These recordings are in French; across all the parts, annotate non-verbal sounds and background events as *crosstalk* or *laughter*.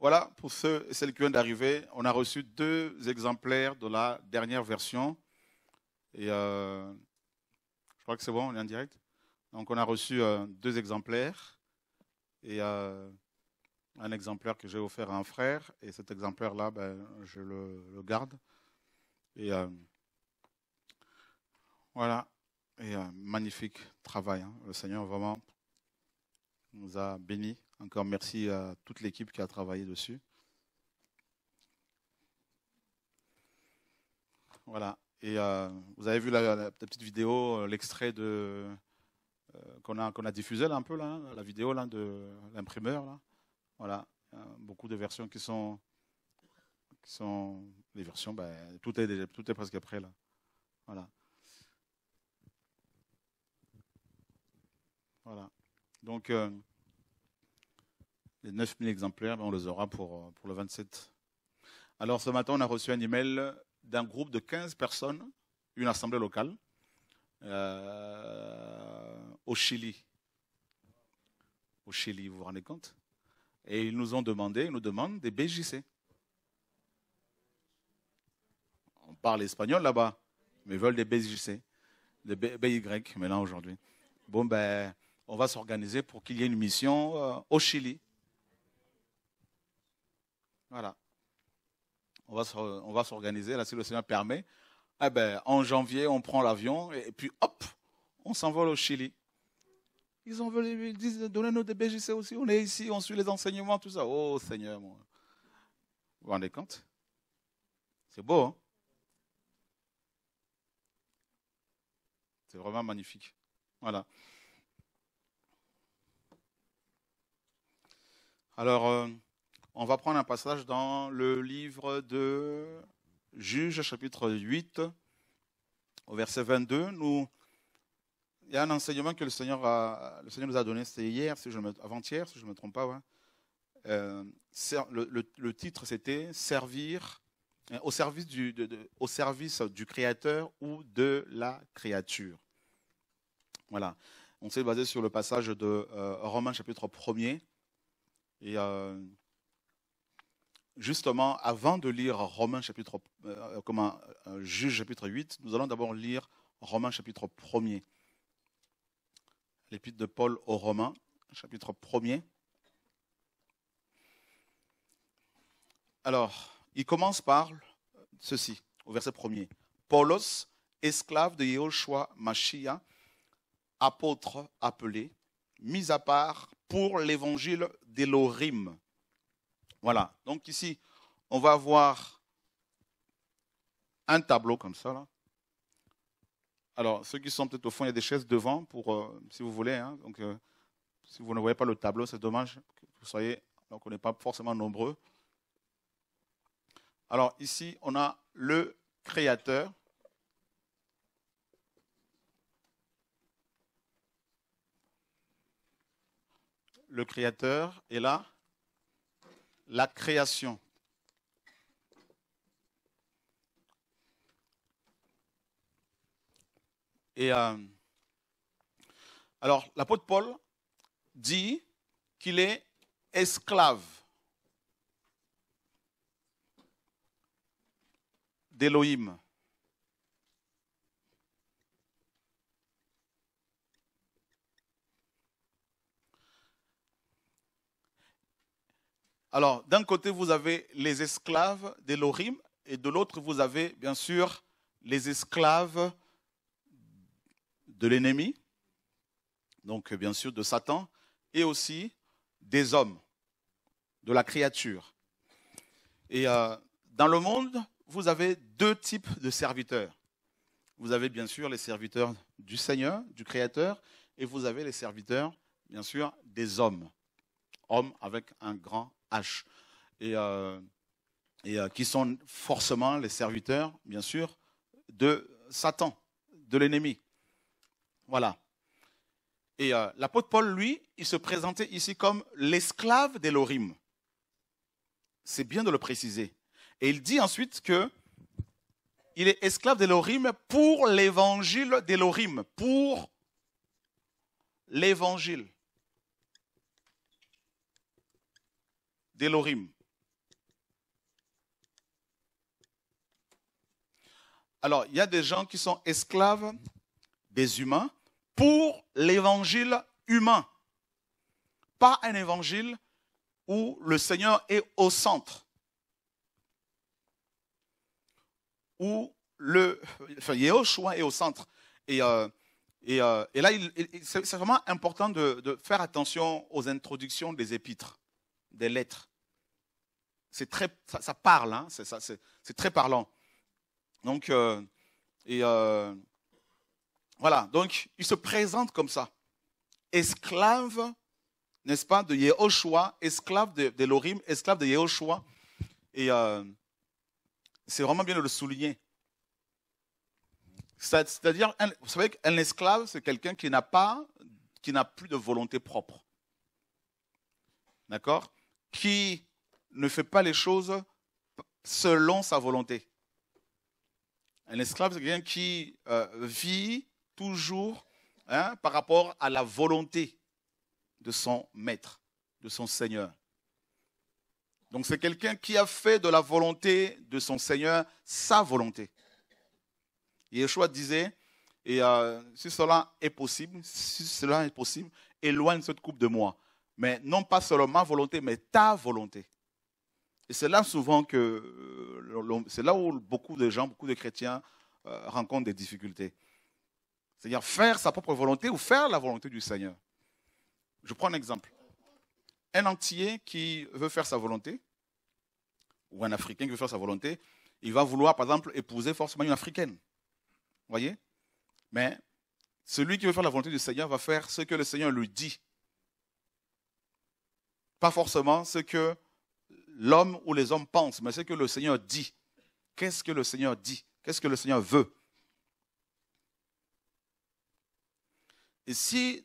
Voilà, pour ceux et celles qui viennent d'arriver, on a reçu deux exemplaires de la dernière version. Et euh, je crois que c'est bon, on est en direct. Donc on a reçu euh, deux exemplaires. Et euh, un exemplaire que j'ai offert à un frère. Et cet exemplaire-là, ben, je le garde. Et euh, voilà, et euh, magnifique travail. Hein. Le Seigneur vraiment nous a bénis. Encore merci à toute l'équipe qui a travaillé dessus. Voilà. Et euh, vous avez vu la, petite vidéo, l'extrait de qu'on a, qu'on a diffusé un peu hein, la vidéo de l'imprimeur Voilà, beaucoup de versions qui sont qui sont les versions, ben, tout, est déjà, tout est presque prêt là. Voilà. Voilà. Donc, euh, les 9000 exemplaires, ben, on les aura pour, euh, pour le 27. Alors, ce matin, on a reçu un email d'un groupe de 15 personnes, une assemblée locale, euh, au Chili. Au Chili, vous vous rendez compte Et ils nous ont demandé, ils nous demandent des BJC. On parle espagnol là-bas, mais ils veulent des BJC, des BY là, aujourd'hui. Bon, ben, on va s'organiser pour qu'il y ait une mission euh, au Chili. Voilà. On va s'organiser, là, si le Seigneur permet. Eh ben, en janvier, on prend l'avion et, puis hop, on s'envole au Chili. Ils ont voulu, ils disent, donnez-nous des BJC aussi, on est ici, on suit les enseignements, tout ça. Oh Seigneur, vous vous rendez compte C'est beau, hein C'est vraiment magnifique. Voilà. Alors, euh, on va prendre un passage dans le livre de Juge, chapitre 8, au verset 22. Nous, il y a un enseignement que le Seigneur, le Seigneur nous a donné, c'était hier, si avant-hier, si je ne me trompe pas. Euh, le, titre, c'était Servir hein, au service, du, au service du Créateur ou de la créature. Voilà. On s'est basé sur le passage de euh, Romains chapitre 1er. Et euh, justement, avant de lire Romains chapitre, euh, comment, Juge chapitre 8, nous allons d'abord lire Romains chapitre 1er. L'épître de Paul aux Romains, chapitre 1er. Alors, il commence par ceci, au verset 1er. Paulos, esclave de Yehoshua Mashiach, apôtres appelés, mis à part pour l'évangile d'Elohim. Voilà, donc ici, on va voir un tableau comme ça. Alors, ceux qui sont peut-être au fond, il y a des chaises devant, pour, euh, si vous voulez. Hein. donc, euh, si vous ne voyez pas le tableau, c'est dommage que vous soyez. Donc, on n'est pas forcément nombreux. Alors, ici, on a le Créateur, le créateur est là, la création. Et euh, alors, l'apôtre Paul dit qu'il est esclave d'Élohim. Alors, d'un côté, vous avez les esclaves des Lorim et de l'autre, vous avez bien sûr les esclaves de l'ennemi, donc bien sûr de Satan, et aussi des hommes, de la créature. Et euh, dans le monde, vous avez deux types de serviteurs. Vous avez bien sûr les serviteurs du Seigneur, du Créateur, et vous avez les serviteurs, bien sûr, des hommes. Hommes avec un grand et, euh, euh, qui sont forcément les serviteurs, bien sûr, de Satan, de l'ennemi. Voilà. Et euh, l'apôtre Paul, lui, il se présentait ici comme l'esclave l'orim. C'est bien de le préciser. Et il dit ensuite que il est esclave l'orim pour l'évangile l'orim, pour l'évangile. Délorim. Alors, il y a des gens qui sont esclaves des humains pour l'évangile humain. Pas un évangile où le Seigneur est au centre. Où le, enfin, Yehoshua est au centre. Et, euh, euh, et, là, c'est vraiment important de faire attention aux introductions des épîtres, des lettres c'est très, ça, parle, hein, c'est très parlant. Donc, euh, et euh, voilà, donc il se présente comme ça. Esclave, n'est-ce pas, de Yehoshua, esclave de, Lorim, esclave de Yehoshua. Et euh, c'est vraiment bien de le souligner. C'est-à-dire, vous savez qu'un esclave, c'est quelqu'un qui n'a pas, qui n'a plus de volonté propre. D'accord Qui ne fait pas les choses selon sa volonté. Un esclave, c'est quelqu'un qui euh, vit toujours hein, par rapport à la volonté de son maître, de son Seigneur. Donc c'est quelqu'un qui a fait de la volonté de son Seigneur sa volonté. Yeshua disait, et euh, si cela est possible, si cela est possible, éloigne cette coupe de moi. Mais non pas seulement ma volonté, mais ta volonté. Et c'est là souvent que euh, c'est là où beaucoup de gens, beaucoup de chrétiens euh, rencontrent des difficultés. C'est-à-dire faire sa propre volonté ou faire la volonté du Seigneur. Je prends un exemple. Un entier qui veut faire sa volonté, ou un Africain qui veut faire sa volonté, il va vouloir, par exemple, épouser forcément une Africaine. Vous voyez Mais celui qui veut faire la volonté du Seigneur va faire ce que le Seigneur lui dit. Pas forcément ce que l'homme ou les hommes pensent, mais c'est que le Seigneur dit. Qu'est-ce que le Seigneur dit Qu'est-ce que le Seigneur veut Et si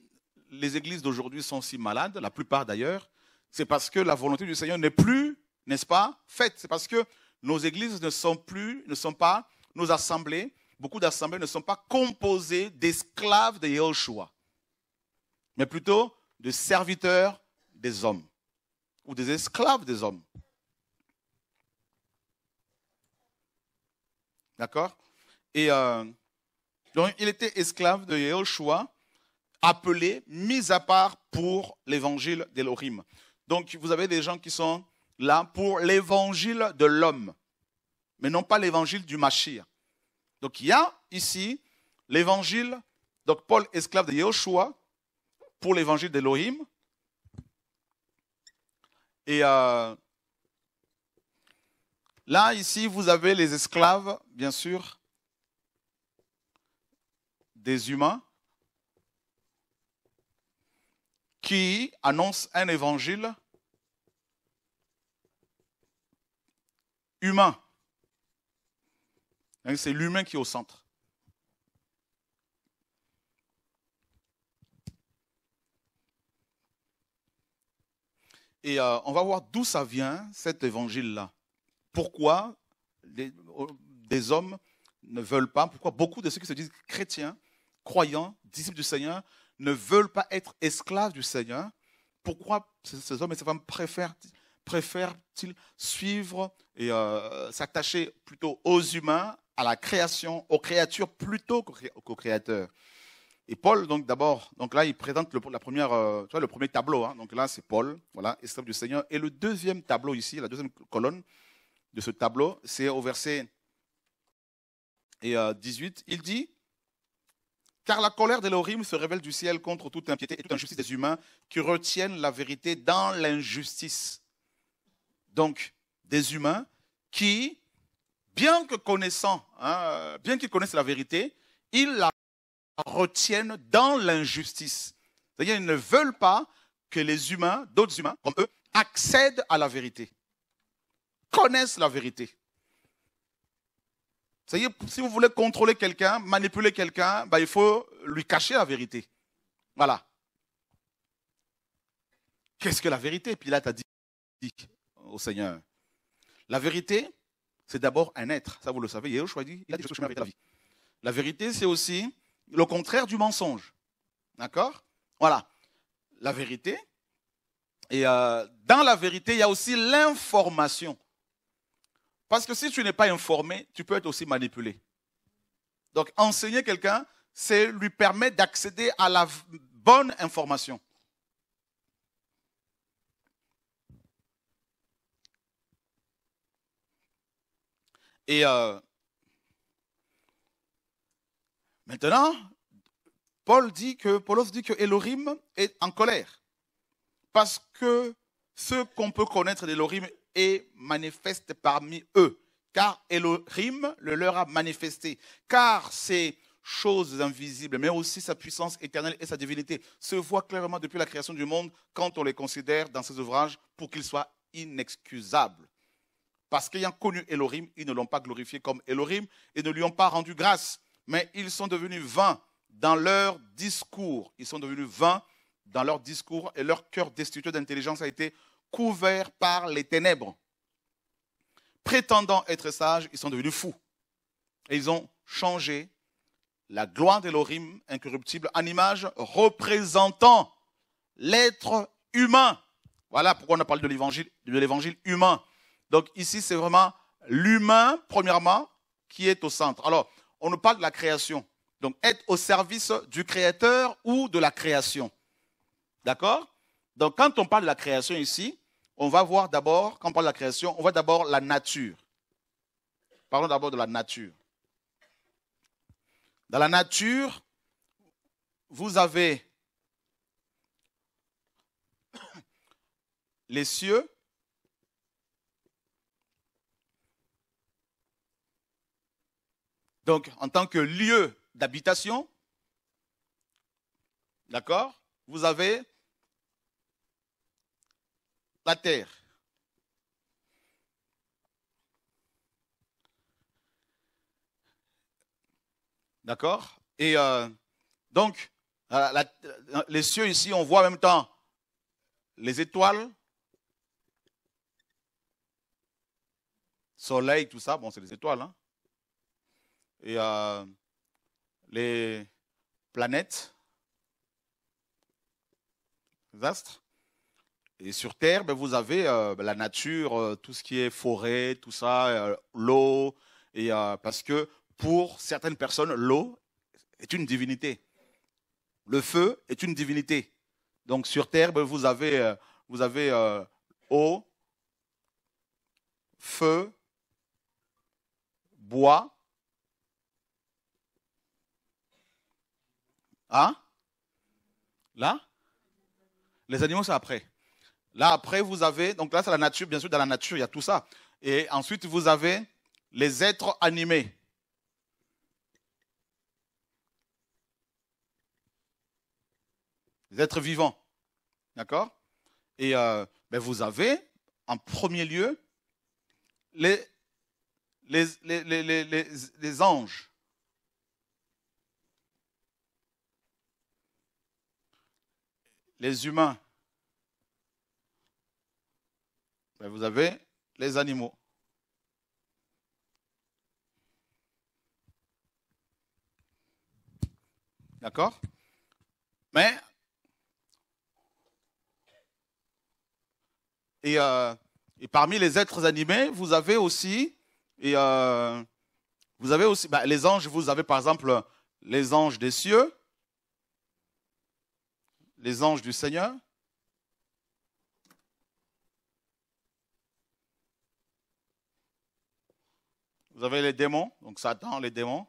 les églises d'aujourd'hui sont si malades, la plupart d'ailleurs, c'est parce que la volonté du Seigneur n'est plus, n'est-ce pas, faite. C'est parce que nos églises ne sont plus, ne sont pas, nos assemblées, beaucoup d'assemblées ne sont pas composées d'esclaves de Yahushua, mais plutôt de serviteurs des hommes ou des esclaves des hommes. D'accord Et euh, donc, il était esclave de Yehoshua, appelé, mis à part pour l'évangile d'Elohim. Donc, vous avez des gens qui sont là pour l'évangile de l'homme, mais non pas l'évangile du Machir. Donc, il y a ici l'évangile, donc Paul, esclave de Yehoshua, pour l'évangile d'Elohim. Et euh, Là, ici, vous avez les esclaves, bien sûr, des humains, qui annoncent un évangile humain. Hein, c'est l'humain qui est au centre. Et euh, on va voir d'où ça vient, cet évangile-là pourquoi euh, des hommes ne veulent pas, pourquoi beaucoup de ceux qui se disent chrétiens, croyants, disciples du Seigneur, ne veulent pas être esclaves du Seigneur, pourquoi ces hommes et ces femmes préfèrent, ils suivre et euh, s'attacher plutôt aux humains, à la création, aux créatures plutôt qu'aux créateurs et Paul, donc d'abord, donc là, il présente le, la première, euh, le premier tableau. Hein. donc là, c'est Paul, voilà, esclave du Seigneur. Et le deuxième tableau ici, la deuxième colonne, de ce tableau, c'est au verset 18. Euh, il dit Car la colère de l'Orim se révèle du ciel contre toute impiété et toute injustice des humains qui retiennent la vérité dans l'injustice. Donc, des humains qui, bien que connaissant, hein, bien qu'ils connaissent la vérité, ils la retiennent dans l'injustice. C'est-à-dire, ils ne veulent pas que les humains, d'autres humains comme eux, accèdent à la vérité connaissent la vérité. Ça y si vous voulez contrôler quelqu'un, manipuler quelqu'un, bah, il faut lui cacher la vérité. Voilà. Qu'est-ce que la vérité Pilate a dit au Seigneur. La vérité, c'est d'abord un être. Ça, vous le savez. a dit, il a dit, je la La vérité, c'est aussi le contraire du mensonge. D'accord Voilà. La vérité. Et euh, dans la vérité, il y a aussi l'information. Parce que si tu n'es pas informé, tu peux être aussi manipulé. Donc enseigner quelqu'un, c'est lui permettre d'accéder à la bonne information. Et euh, maintenant, Paul dit que Paulos dit que Elohim est en colère parce que ce qu'on peut connaître d'Elohim et manifeste parmi eux, car Elohim le leur a manifesté, car ces choses invisibles, mais aussi sa puissance éternelle et sa divinité, se voient clairement depuis la création du monde quand on les considère dans ses ouvrages pour qu'ils soient inexcusables. Parce qu'ayant connu Elohim, ils ne l'ont pas glorifié comme Elohim et ne lui ont pas rendu grâce, mais ils sont devenus vains dans leur discours. Ils sont devenus vains dans leur discours et leur cœur destitué d'intelligence a été couverts par les ténèbres. Prétendant être sages, ils sont devenus fous. Et ils ont changé la gloire de l'Orim incorruptible en image représentant l'être humain. Voilà pourquoi on parle de l'évangile, de l'évangile humain. Donc ici, c'est vraiment l'humain, premièrement, qui est au centre. Alors, on nous parle de la création. Donc, être au service du créateur ou de la création. D'accord Donc, quand on parle de la création ici, on va voir d'abord, quand on parle de la création, on voit d'abord la nature. Parlons d'abord de la nature. Dans la nature, vous avez *coughs* les cieux, donc en tant que lieu d'habitation, d'accord Vous avez la terre. D'accord Et euh, donc, les cieux ici, on voit en même temps les étoiles, soleil, tout ça. Bon, c'est les étoiles. Hein Et euh, les planètes, les astres. Et sur Terre, ben, vous avez euh, ben, la nature, euh, tout ce qui est forêt, tout ça, euh, l'eau. Et parce que pour certaines personnes, l'eau est une divinité. Le feu est une divinité. Donc sur Terre, ben, vous avez, vous avez eau, feu, bois. Hein Là Les animaux, c'est après. Là, après, vous avez, donc là, c'est la nature, bien sûr, dans la nature, il y a tout ça. Et ensuite, vous avez les êtres animés. Les êtres vivants. D'accord Et euh, ben, vous avez, en premier lieu, les, les, les, les anges. Les humains. Ben, vous avez les animaux. D'accord Mais. Euh, et, parmi les êtres animés, vous avez aussi. Et, euh, vous avez aussi ben, les anges, vous avez par exemple les anges des cieux, les anges du Seigneur. Vous avez les démons, donc Satan, les démons.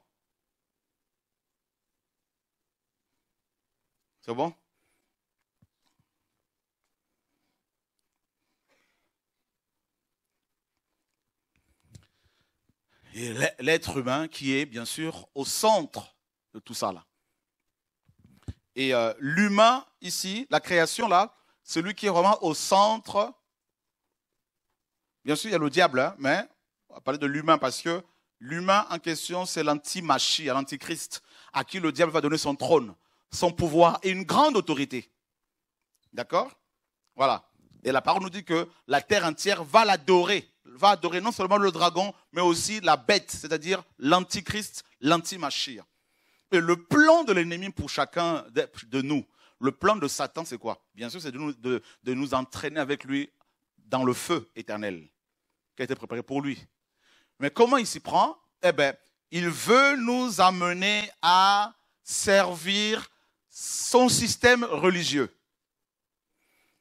C'est bon Et l'être humain qui est bien sûr au centre de tout ça là. Et euh, l'humain ici, la création là, celui qui est vraiment au centre. Bien sûr, il y a le diable, hein, mais on va parler de l'humain parce que l'humain en question, c'est l'anti-machie, l'antichrist, à qui le diable va donner son trône, son pouvoir et une grande autorité. D'accord Voilà. Et la parole nous dit que la terre entière va l'adorer, va adorer non seulement le dragon, mais aussi la bête, c'est-à-dire l'antichrist, lanti Et le plan de l'ennemi pour chacun de nous, le plan de Satan, c'est quoi Bien sûr, c'est de nous entraîner avec lui dans le feu éternel qui a été préparé pour lui. Mais comment il s'y prend Eh bien, il veut nous amener à servir son système religieux.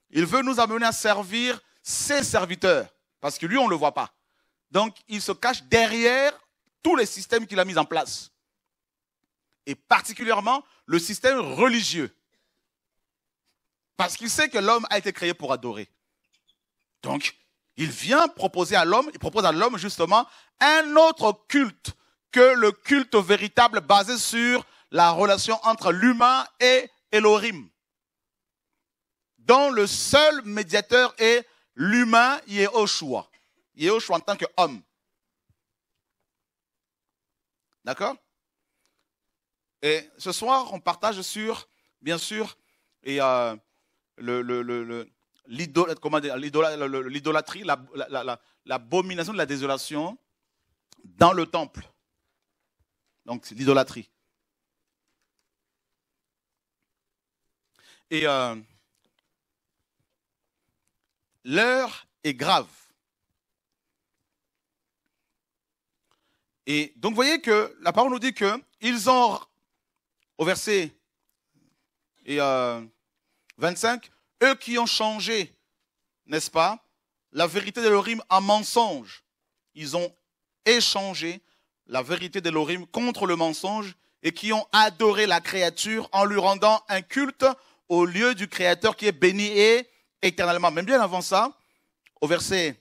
Il veut nous amener à servir ses serviteurs, parce que lui, on ne le voit pas. Donc, il se cache derrière tous les systèmes qu'il a mis en place, et particulièrement le système religieux, parce qu'il sait que l'homme a été créé pour adorer. Donc, il vient proposer à l'homme, il propose à l'homme justement un autre culte que le culte véritable basé sur la relation entre l'humain et Elohim, dont le seul médiateur est l'humain Yehoshua. Yehoshua en tant qu'homme. D'accord Et ce soir, on partage sur, bien sûr, et euh, le, le, l'idolâtrie, l'abomination de la désolation dans le temple. Donc c'est l'idolâtrie. Et euh, l'heure est grave. Et donc vous voyez que la parole nous dit que ils ont, au verset et, 25, euh, eux qui ont changé, n'est-ce pas, la vérité de l'Orim en mensonge. Ils ont échangé la vérité de l'Orim contre le mensonge et qui ont adoré la créature en lui rendant un culte au lieu du Créateur qui est béni et éternellement. Même bien avant ça, au verset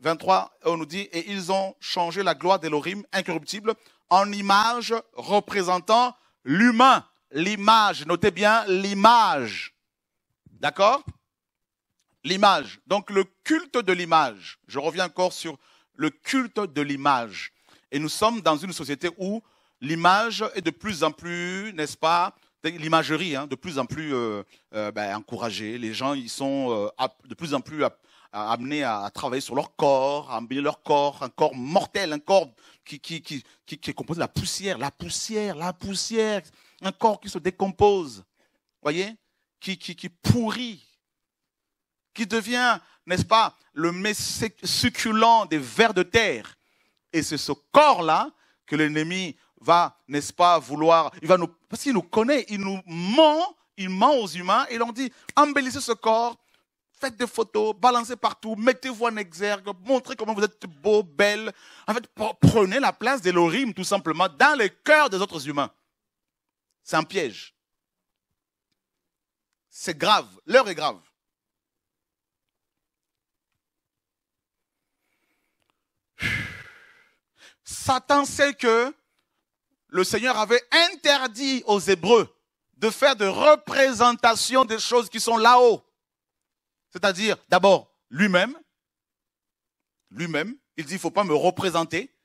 23, on nous dit, et ils ont changé la gloire de l'orim incorruptible en image représentant l'humain. L'image, notez bien l'image D'accord L'image. Donc le culte de l'image. Je reviens encore sur le culte de l'image. Et nous sommes dans une société où l'image est de plus en plus, n'est-ce pas, l'imagerie, hein, de plus en plus euh, euh, ben, encouragée. Les gens, ils sont euh, de plus en plus amenés à, travailler sur leur corps, à amener leur corps, un corps mortel, un corps qui, qui, qui, qui, est composé de la poussière, la poussière, la poussière, un corps qui se décompose. Vous Voyez qui, pourrit, qui devient, n'est-ce pas, le succulent des vers de terre. Et c'est ce corps-là que l'ennemi va, n'est-ce pas, vouloir. Il va nous, parce qu'il nous connaît, il nous ment, il ment aux humains, et il dit embellissez ce corps, faites des photos, balancez partout, mettez-vous en exergue, montrez comment vous êtes beau, belle. En fait, prenez la place des tout simplement, dans les cœurs des autres humains. C'est un piège. C'est grave. L'heure est grave. Satan sait que le Seigneur avait interdit aux Hébreux de faire de représentation des choses qui sont là-haut. C'est-à-dire, d'abord, lui-même. Lui-même. Il dit, il ne faut pas me représenter.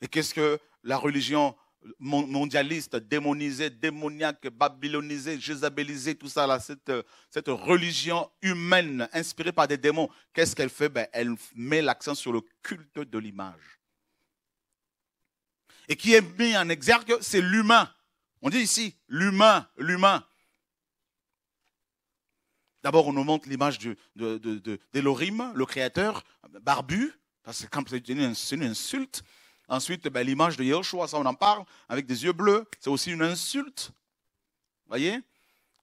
Et qu'est-ce que la religion mondialiste, démonisé, démoniaque, babylonisé, jésabélisé, tout ça, là, cette, cette religion humaine inspirée par des démons, qu'est-ce qu'elle fait ben, Elle met l'accent sur le culte de l'image. Et qui est mis en exergue, c'est l'humain. On dit ici, l'humain, l'humain. D'abord, on nous montre l'image de, le créateur, barbu, parce que c'est une insulte. Ensuite, ben, l'image de Yahushua, ça on en parle, avec des yeux bleus, c'est aussi une insulte. voyez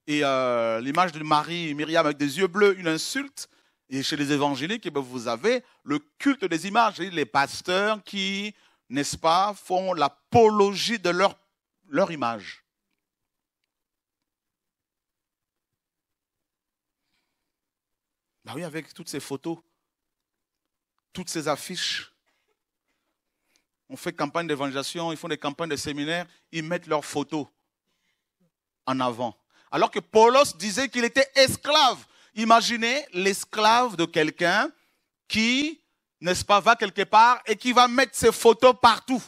Et euh, l'image de Marie et Myriam avec des yeux bleus, une insulte. Et chez les évangéliques, eh ben, vous avez le culte des images, les pasteurs qui, n'est-ce pas, font l'apologie de leur, leur image. Ben oui, avec toutes ces photos, toutes ces affiches, on fait campagne d'évangélisation, ils font des campagnes de séminaires, ils mettent leurs photos en avant. Alors que Paulos disait qu'il était esclave. Imaginez l'esclave de quelqu'un qui, n'est-ce pas, va quelque part et qui va mettre ses photos partout.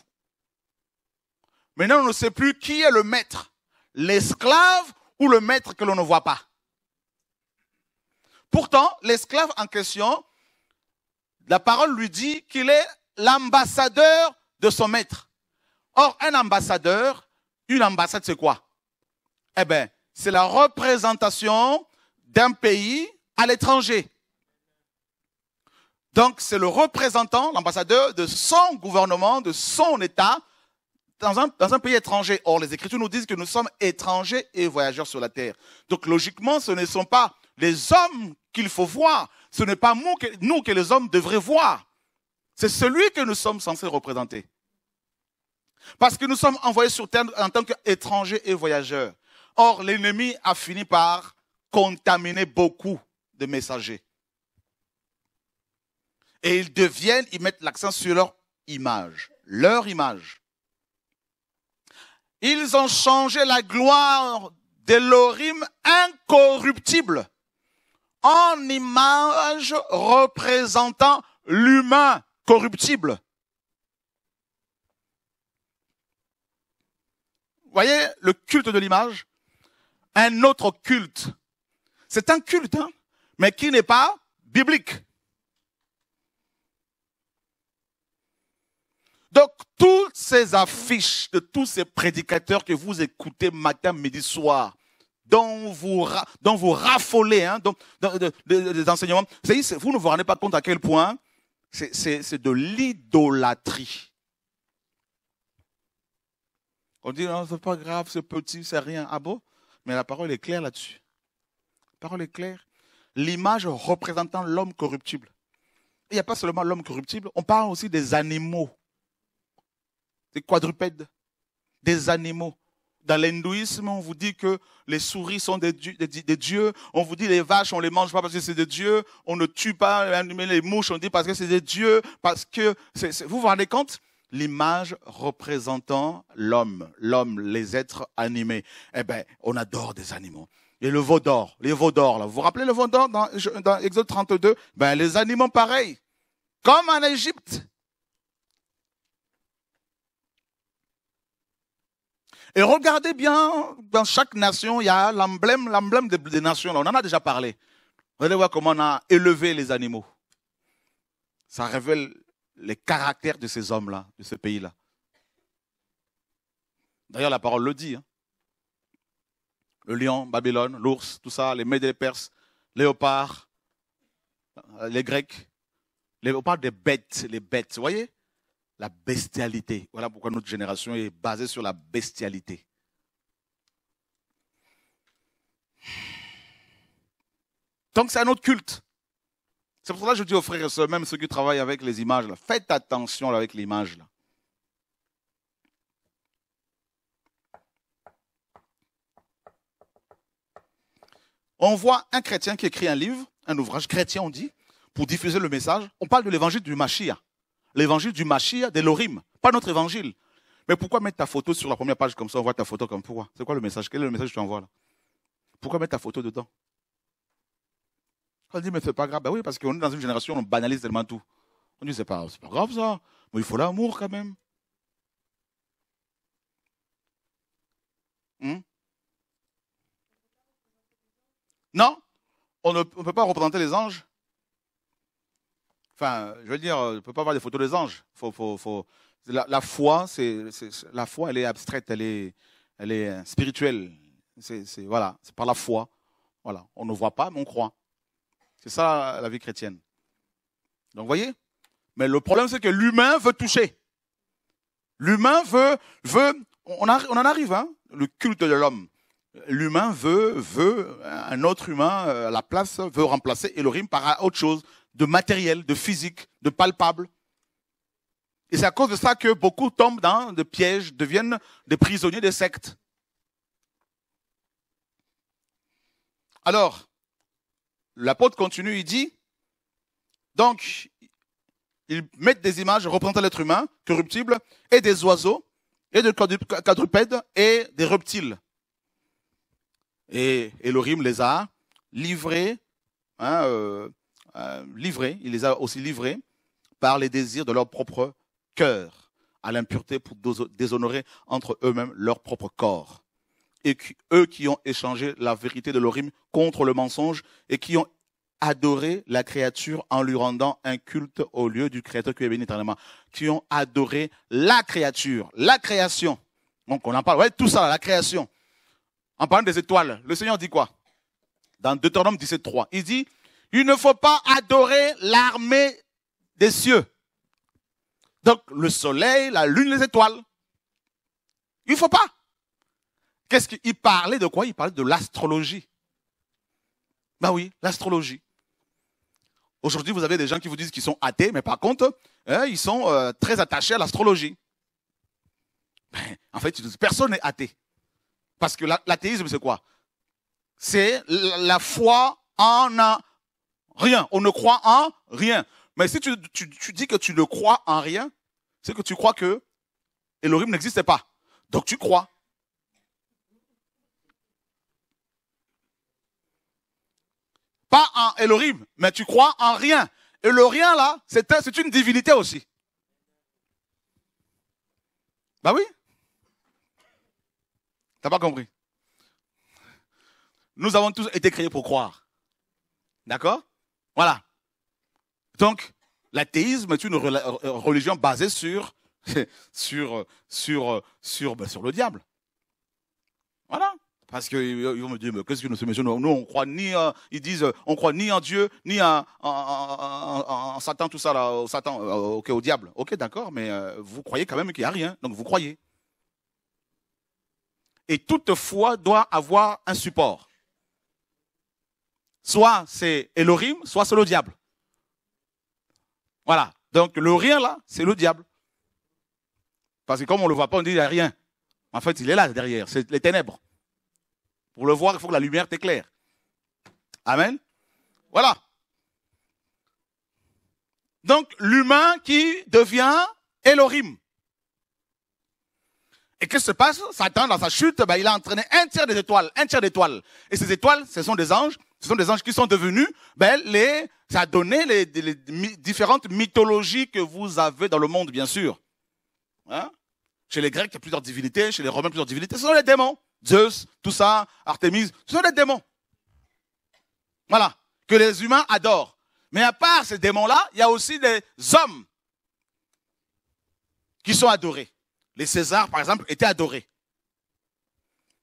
Maintenant, on ne sait plus qui est le maître, l'esclave ou le maître que l'on ne voit pas. Pourtant, l'esclave en question, la parole lui dit qu'il est l'ambassadeur de son maître. Or, un ambassadeur, une ambassade, c'est quoi Eh bien, c'est la représentation d'un pays à l'étranger. Donc, c'est le représentant, l'ambassadeur de son gouvernement, de son État, dans un, dans un, pays étranger. Or, les Écritures nous disent que nous sommes étrangers et voyageurs sur la terre. Donc, logiquement, ce ne sont pas les hommes qu'il faut voir. Ce n'est pas que, nous que les hommes devraient voir. C'est celui que nous sommes censés représenter. Parce que nous sommes envoyés sur terre en tant qu'étrangers et voyageurs. Or, l'ennemi a fini par contaminer beaucoup de messagers. Et ils deviennent, ils mettent l'accent sur leur image, leur image. Ils ont changé la gloire de d'Elohim incorruptible en image représentant l'humain corruptible. voyez le culte de l'image Un autre culte. C'est un culte, hein, mais qui n'est pas biblique. Donc, toutes ces affiches de tous ces prédicateurs que vous écoutez matin, midi, soir, dont vous, dont vous raffolez, hein, des enseignements, vous ne vous rendez pas compte à quel point c'est de l'idolâtrie. On dit, non, c'est pas grave, c'est petit, c'est rien. Ah bon Mais la parole est claire là-dessus. La parole est claire. L'image représentant l'homme corruptible. Il n'y a pas seulement l'homme corruptible, on parle aussi des animaux, des quadrupèdes, des animaux. Dans l'hindouisme, on vous dit que les souris sont des, dieux, On vous dit les vaches, on les mange pas parce que c'est des dieux. On ne tue pas les mouches, on dit parce que c'est des dieux. Parce que vous vous rendez compte L'image représentant l'homme, l'homme, les êtres animés. Eh ben, on adore des animaux. Et le veau d'or, les veaux d'or, là. Vous vous rappelez le veau d'or dans, dans Exode 32 Ben, les animaux pareils. Comme en Égypte, Et regardez bien, dans chaque nation, il y a l'emblème, l'emblème des, nations. on en a déjà parlé. Vous allez voir comment on a élevé les animaux. Ça révèle les caractères de ces hommes-là, de ce pays-là. D'ailleurs, la parole le dit. Hein. Le lion, Babylone, l'ours, tout ça, les Médéperses, les Perses, léopards, euh, les Grecs. Les, on des bêtes, les bêtes, vous voyez la bestialité. Voilà pourquoi notre génération est basée sur la bestialité. Donc c'est un autre culte. C'est pour ça que je dis aux frères et sœurs, même ceux qui travaillent avec les images, faites attention avec l'image. Là. On voit un chrétien qui écrit un livre, un ouvrage chrétien, on dit, pour diffuser le message. On parle de l'évangile du Machia l'évangile du Machia, de l'Orim, pas notre évangile. Mais pourquoi mettre ta photo sur la première page comme ça On voit ta photo comme pourquoi C'est quoi le message Quel est le message que tu envoies là Pourquoi mettre ta photo dedans On dit, mais c'est pas grave. Ben oui, parce qu'on est dans une génération où on banalise tellement tout. On dit, c'est pas, pas grave ça. Mais il faut l'amour quand même. Hmm? non On ne peut pas représenter les anges Enfin, je veux dire, on ne peut pas avoir des photos des anges. Faut, faut, faut... La, foi, c'est, la foi, elle est abstraite, elle est, elle est euh, spirituelle. C'est, voilà, c'est par la foi. Voilà, on ne voit pas, mais on croit. C'est ça la vie chrétienne. Donc, vous voyez. Mais le problème, c'est que l'humain veut toucher. L'humain veut, veut, on, en arrive, hein, le culte de l'homme. L'humain veut, veut un autre humain euh, la place, veut remplacer Elohim par autre chose de matériel, de physique, de palpable. Et c'est à cause de ça que beaucoup tombent dans des pièges, deviennent des prisonniers des sectes. Alors, l'apôtre continue, il dit, donc, ils mettent des images représentant l'être humain, corruptible, et des oiseaux, et des quadrupèdes, et des reptiles. Et Elohim les a livrés hein, euh, euh, livrés, il les a aussi livrés par les désirs de leur propre cœur à l'impureté pour déshonorer entre eux-mêmes leur propre corps. Et eux qui ont échangé la vérité de hymne contre le mensonge et qui ont adoré la créature en lui rendant un culte au lieu du Créateur qui est béni éternellement, qui ont adoré la créature, la création. Donc on en parle, ouais, tout ça, la création. En parlant des étoiles, le Seigneur dit quoi Dans Deutéronome 17.3, il dit, il ne faut pas adorer l'armée des cieux. Donc le soleil, la lune, les étoiles. Il ne faut pas. Qu'est-ce qu'il parlait de quoi Il parlait de l'astrologie. Ben oui, l'astrologie. Aujourd'hui, vous avez des gens qui vous disent qu'ils sont athées, mais par contre, hein, ils sont euh, très attachés à l'astrologie. Ben, en fait, personne n'est athée. Parce que l'athéisme, c'est quoi C'est la foi en un rien. On ne croit en rien. Mais si tu, dis que tu ne crois en rien, c'est que tu crois que Elohim n'existe pas. Donc tu crois. Pas en Elohim, mais tu crois en rien. Et le rien là, c'est une divinité aussi. Bah oui. T'as pas compris. Nous avons tous été créés pour croire. D'accord voilà. Donc, l'athéisme est une euh, religion basée sur, *laughs* sur, sur, sur, ben, sur le diable. Voilà. Parce qu'ils euh, vont me dire, qu'est-ce que nous sommes Nous, on croit ni, euh, ils disent, on croit ni en Dieu, ni en, Satan, tout ça, là, au Satan, au diable. Ok, d'accord, mais vous croyez quand même qu'il n'y a rien, donc vous croyez. Et toute foi doit avoir un support. Soit c'est Elohim, soit c'est le diable. Voilà. Donc le rien là, c'est le diable. Parce que comme on ne le voit pas, on dit il n'y a rien. En fait, il est là derrière, c'est les ténèbres. Pour le voir, il faut que la lumière t'éclaire. Amen. Voilà. Donc l'humain qui devient Elohim. Et qu'est-ce qui se passe Satan, dans sa chute, ben, il a entraîné un tiers des étoiles, un tiers d'étoiles. Et ces étoiles, ce sont des anges ce sont des anges qui sont devenus, ben, les, ça a donné les, différentes mythologies que vous avez dans le monde, bien sûr. Hein? chez les Grecs, il y a plusieurs divinités, chez les Romains, plusieurs divinités. Ce sont les démons. Zeus, tout ça, Artemis. ce sont des démons. Voilà, que les humains adorent. Mais à part ces démons-là, il y a aussi des hommes qui sont adorés. Les Césars, par exemple, étaient adorés.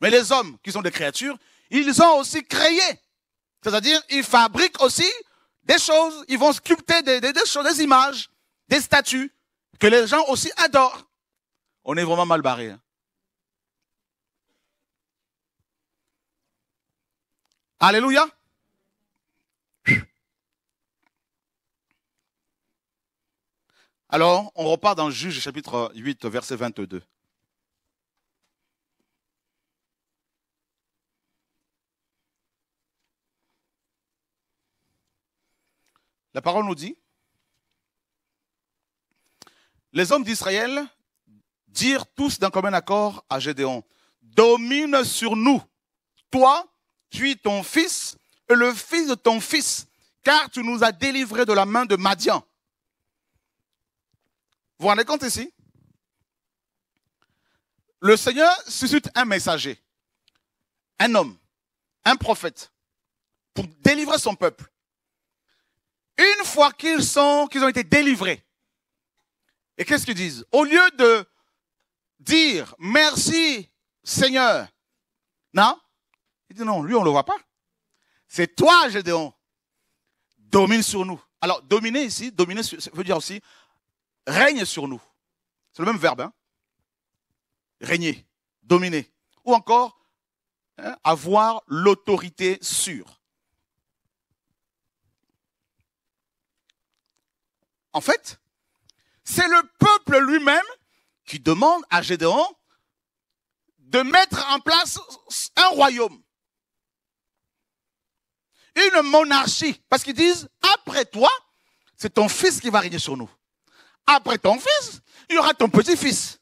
Mais les hommes, qui sont des créatures, ils ont aussi créé c'est-à-dire, ils fabriquent aussi des choses, ils vont sculpter des, choses, des images, des statues que les gens aussi adorent. On est vraiment mal barré. Hein. Alléluia. Alors, on repart dans Juge chapitre 8, verset 22. La parole nous dit, les hommes d'Israël dirent tous d'un commun accord à Gédéon, domine sur nous, toi, tu es ton fils, et le fils de ton fils, car tu nous as délivrés de la main de Madian. Vous vous rendez compte ici Le Seigneur suscite un messager, un homme, un prophète, pour délivrer son peuple. Une fois qu'ils sont, qu'ils ont été délivrés, et qu'est-ce qu'ils disent Au lieu de dire merci Seigneur, non ils disent, non, lui on ne le voit pas. C'est toi, Gédéon, domine sur nous. Alors, dominer ici, dominer ça veut dire aussi règne sur nous. C'est le même verbe. Hein Régner, dominer. Ou encore, hein, avoir l'autorité sur. En fait, c'est le peuple lui-même qui demande à Gédéon de mettre en place un royaume. Une monarchie. Parce qu'ils disent, après toi, c'est ton fils qui va régner sur nous. Après ton fils, il y aura ton petit-fils.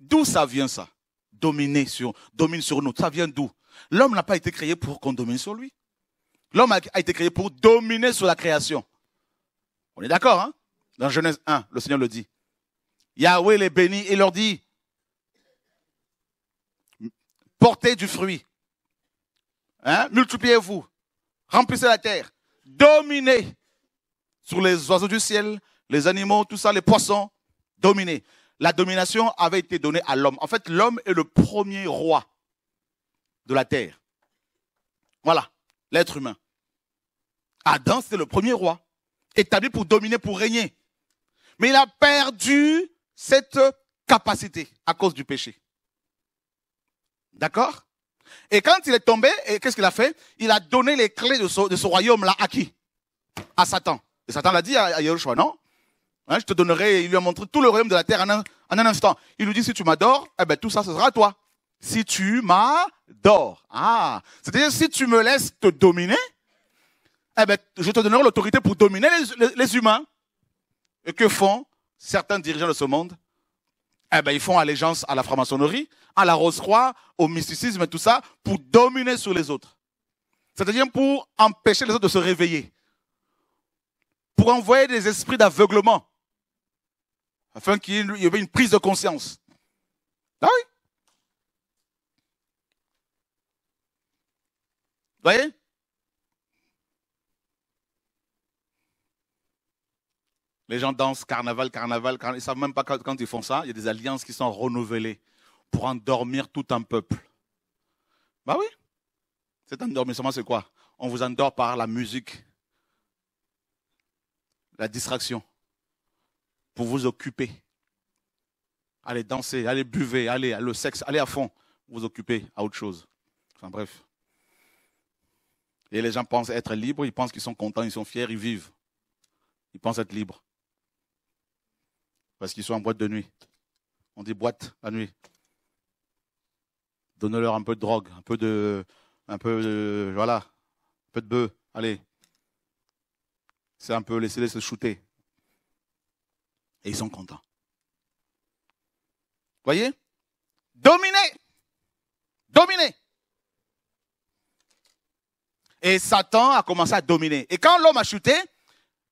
D'où ça vient ça Dominer sur, domine sur nous. Ça vient d'où L'homme n'a pas été créé pour qu'on domine sur lui. L'homme a été créé pour dominer sur la création. On est d'accord, hein Dans Genèse 1, le Seigneur le dit. Yahweh les bénit et leur dit, portez du fruit. Hein? Multipliez-vous. Remplissez la terre. Dominez sur les oiseaux du ciel, les animaux, tout ça, les poissons. Dominez. La domination avait été donnée à l'homme. En fait, l'homme est le premier roi de la terre. Voilà l'être humain. Adam, c'est le premier roi, établi pour dominer, pour régner. Mais il a perdu cette capacité à cause du péché. D'accord Et quand il est tombé, qu'est-ce qu'il a fait Il a donné les clés de ce, royaume-là à qui À Satan. Et Satan l'a dit à, à Yahushua, non hein, Je te donnerai, il lui a montré tout le royaume de la terre en un, instant. Il lui dit, si tu m'adores, eh ben, tout ça, ce sera à toi si tu m'adores. Ah, c'est-à-dire si tu me laisses te dominer, eh ben, je te donnerai l'autorité pour dominer les, humains. Et que font certains dirigeants de ce monde Eh ben, ils font allégeance à la franc-maçonnerie, à la rose-croix, au mysticisme et tout ça, pour dominer sur les autres. C'est-à-dire pour empêcher les autres de se réveiller, pour envoyer des esprits d'aveuglement, afin qu'il y ait une prise de conscience. Ah oui voyez Les gens dansent carnaval, carnaval, carnaval. Ils ne savent même pas quand, ils font ça. Il y a des alliances qui sont renouvelées pour endormir tout un peuple. Bah oui. Cet endormissement, c'est quoi On vous endort par la musique, la distraction, pour vous occuper. Allez danser, allez buvez, allez le sexe, allez à fond, vous occuper à autre chose. Enfin bref. Et les gens pensent être libres, ils pensent qu'ils sont contents, ils sont fiers, ils vivent. Ils pensent être libres. Parce qu'ils sont en boîte de nuit. On dit boîte à nuit. Donnez-leur un peu de drogue, un peu de, un peu de, voilà, un peu de bœuf. Allez. C'est un peu, laisser les se shooter. Et ils sont contents. Voyez Dominez Dominez et Satan a commencé à dominer. Et quand l'homme a chuté,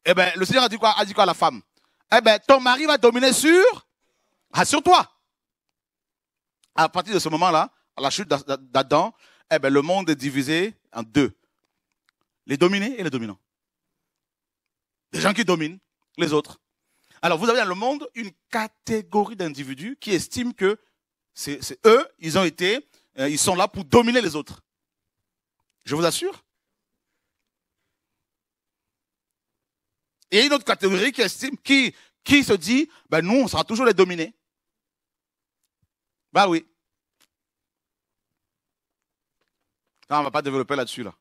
eh ben, le Seigneur a dit quoi, a dit quoi à la femme? Eh ben, ton mari va dominer sur, rassure ah, sur toi. À partir de ce moment-là, à la chute d'Adam, eh ben, le monde est divisé en deux. Les dominés et les dominants. Les gens qui dominent les autres. Alors, vous avez dans le monde une catégorie d'individus qui estiment que c'est eux, ils ont été, euh, ils sont là pour dominer les autres. Je vous assure, Et une autre catégorie qui estime, qui, qui se dit, ben nous, on sera toujours les dominés. Ben oui. Ah, on ne va pas développer là-dessus, là.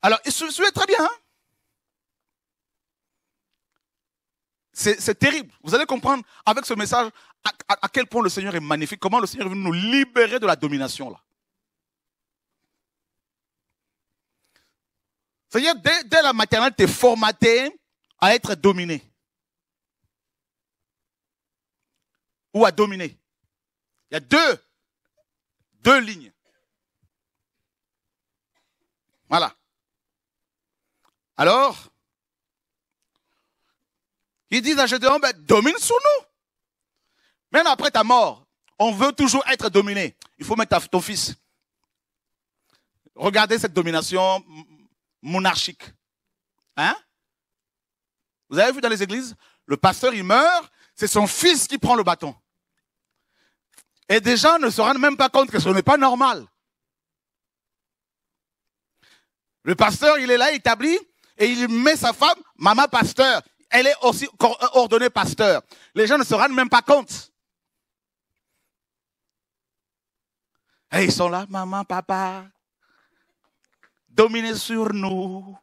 Alors, ce est très bien. Hein. C'est terrible. Vous allez comprendre avec ce message à, à, quel point le Seigneur est magnifique, comment le Seigneur veut nous libérer de la domination, là. C'est-à-dire, dès, la maternelle, tu es formaté à être dominé. Ou à dominer. Il y a deux, deux lignes. Voilà. Alors, ils disent à jésus ben, domine sur nous. Même après ta mort, on veut toujours être dominé. Il faut mettre ton fils. Regardez cette domination monarchique. Hein Vous avez vu dans les églises Le pasteur, il meurt, c'est son fils qui prend le bâton. Et des gens ne se rendent même pas compte que ce n'est pas normal. Le pasteur, il est là, établi, et il met sa femme, maman pasteur. Elle est aussi euh, ordonnée pasteur. Les gens ne se rendent même pas compte. Et ils sont là, maman, papa, dominer sur nous.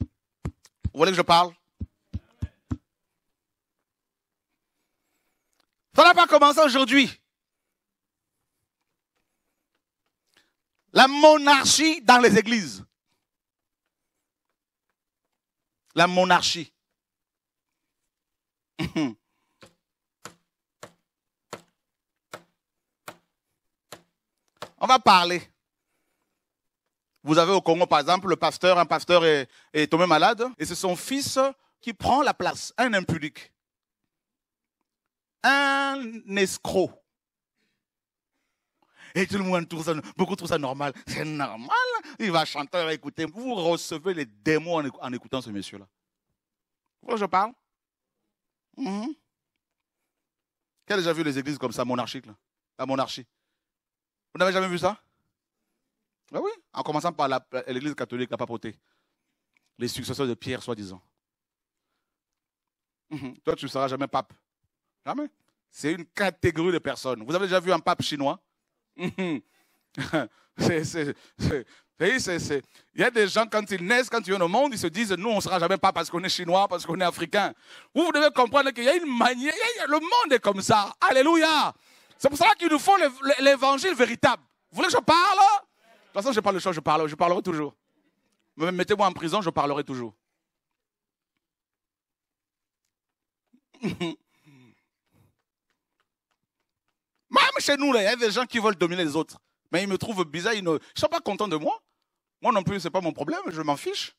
Vous voulez que je parle Ça n'a pas commencé aujourd'hui. La monarchie dans les églises. La monarchie. Mhm. On va parler vous avez au Congo, par exemple, le pasteur, un pasteur est, tombé malade, et c'est son fils qui prend la place, un impudique, un escroc. Et tout le monde trouve ça, beaucoup trouvent ça normal. C'est normal. Il va chanter, il va écouter. Vous recevez les démons en écoutant ce monsieur-là. Pourquoi je parle mhm. Qui a déjà vu les églises comme ça, monarchiques là La monarchie. Vous n'avez jamais vu ça ah oui, en commençant par l'Église catholique, la papauté. Les successeurs de Pierre, soi-disant. Mhm. Toi, tu ne seras jamais pape. Jamais. C'est une catégorie de personnes. Vous avez déjà vu un pape chinois mhm. *laughs* Il y a des gens, quand ils naissent, quand ils viennent au monde, ils se disent, nous, on ne sera jamais pape parce qu'on est chinois, parce qu'on est africain. Vous, devez comprendre qu'il y a une manière, le monde est comme ça. Alléluia. C'est pour ça qu'il nous faut l'évangile véritable. Vous voulez que je parle de toute façon, je parle de choses, je parle, je parlerai toujours. Mettez-moi en prison, je parlerai toujours. *laughs* Même chez nous, il y a des gens qui veulent dominer les autres. Mais ils me trouvent bizarre, ils ne sont pas contents de moi. Moi non plus, ce n'est pas mon problème, je m'en fiche.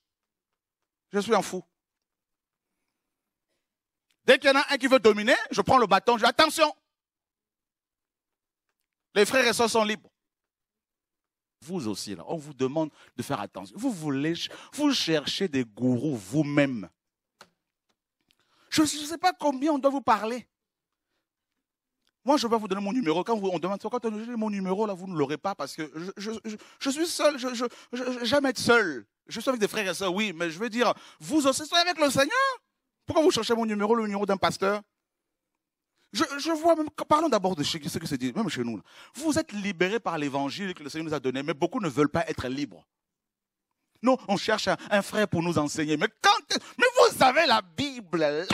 Je suis un fou. Dès qu'il y en a un qui veut dominer, je prends le bâton, je dis attention. Les frères et soeurs sont libres vous aussi, là, on vous demande de faire attention. Vous voulez, vous cherchez des gourous vous-même. Je ne sais pas combien on doit vous parler. Moi, je vais vous donner mon numéro. Quand vous, on demande, quand on mon numéro, là, vous ne l'aurez pas parce que je, suis seul. Je, jamais être seul. Je suis avec des frères et sœurs, oui, mais je veux dire, vous aussi, soyez avec le Seigneur. Pourquoi vous cherchez mon numéro, le numéro d'un pasteur je, je, vois même, parlons d'abord de ce qui se dit, même chez nous. Vous êtes libérés par l'évangile que le Seigneur nous a donné, mais beaucoup ne veulent pas être libres. Nous, on cherche un, frère pour nous enseigner. Mais quand, mais vous avez la Bible là.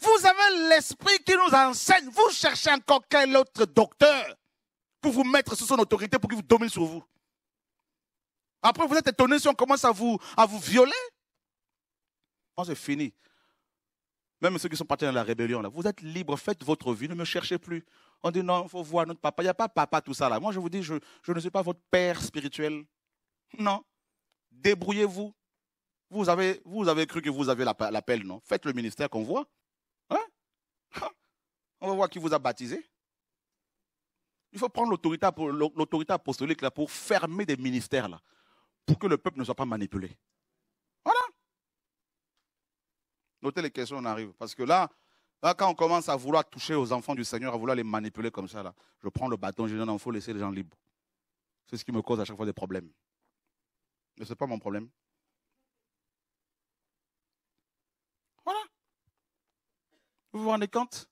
Vous avez l'esprit qui nous enseigne. Vous cherchez encore quel autre docteur pour vous mettre sous son autorité, pour qu'il vous domine sur vous. Après, vous êtes étonné si on commence à vous, à vous violer. Moi, c'est fini. Même ceux qui sont partis dans la rébellion, là, vous êtes libre, faites votre vie, ne me cherchez plus. On dit non, il faut voir notre papa. Il n'y a pas papa, tout ça là. Moi, je vous dis, je, ne suis pas votre père spirituel. Non. Débrouillez-vous. Vous avez, vous avez cru que vous avez l'appel, non Faites le ministère qu'on voit. Hein On va voir qui vous a baptisé. Il faut prendre l'autorité apostolique là, pour fermer des ministères là, pour que le peuple ne soit pas manipulé. Notez les questions, on arrive. Parce que là, quand on commence à vouloir toucher aux enfants du Seigneur, à vouloir les manipuler comme ça, là, je prends le bâton, je dis non, il faut laisser les gens libres. C'est ce qui me cause à chaque fois des problèmes. Mais ce n'est pas mon problème. Voilà. Vous vous rendez compte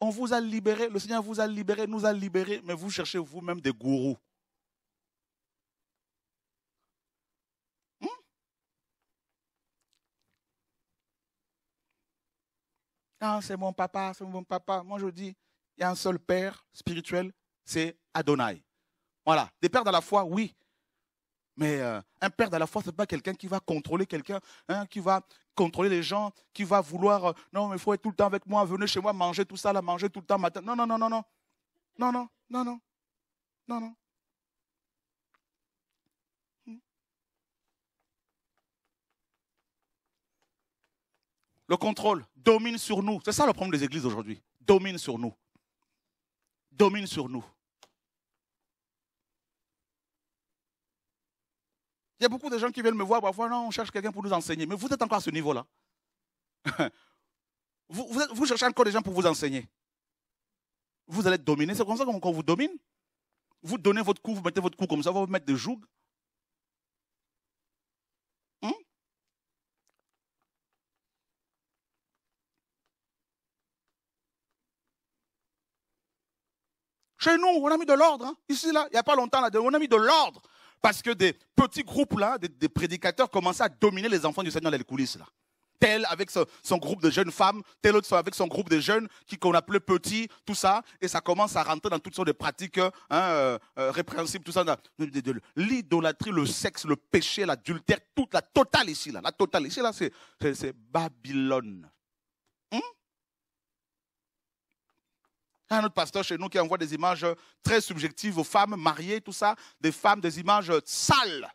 On vous a libéré, le Seigneur vous a libéré, nous a libéré, mais vous cherchez vous-même des gourous. Ah, c'est mon papa, c'est mon papa. Moi, je dis, il y a un seul père spirituel, c'est Adonai. Voilà. Des pères dans la foi, oui. Mais euh, un père dans la foi, ce n'est pas quelqu'un qui va contrôler quelqu'un, hein, qui va contrôler les gens, qui va vouloir, euh, non, mais il faut être tout le temps avec moi, venir chez moi, manger tout ça, la manger tout le temps matin. Non, non, non, non, non. Non, non, non, non. Non, non. le contrôle, domine sur nous. C'est ça le problème des églises aujourd'hui. Domine sur nous. Domine sur nous. Il y a beaucoup de gens qui viennent me voir parfois, non, on cherche quelqu'un pour nous enseigner. Mais vous êtes encore à ce niveau-là. *laughs* vous, cherchez encore des gens pour vous enseigner. Vous allez dominer. C'est comme ça qu'on vous domine. Vous donnez votre coup, vous mettez votre coup comme ça, vous mettez des jougs. Chez nous, on a mis de l'ordre. Hein. Ici, là, il n'y a pas longtemps, là, on a mis de l'ordre. Parce que des petits groupes, là, des, prédicateurs commençaient à dominer les enfants du Seigneur dans les coulisses, là. Tel avec son, groupe de jeunes femmes, tel autre avec son groupe de jeunes qui qu'on appelait petits, tout ça, et ça commence à rentrer dans toutes sortes de pratiques hein, euh, euh, répréhensibles, tout ça, l'idolâtrie, le sexe, le péché, l'adultère, toute la totale ici là, la totale ici là, c'est Babylone. Il y a un autre pasteur chez nous qui envoie des images très subjectives aux femmes mariées, tout ça, des femmes, des images sales.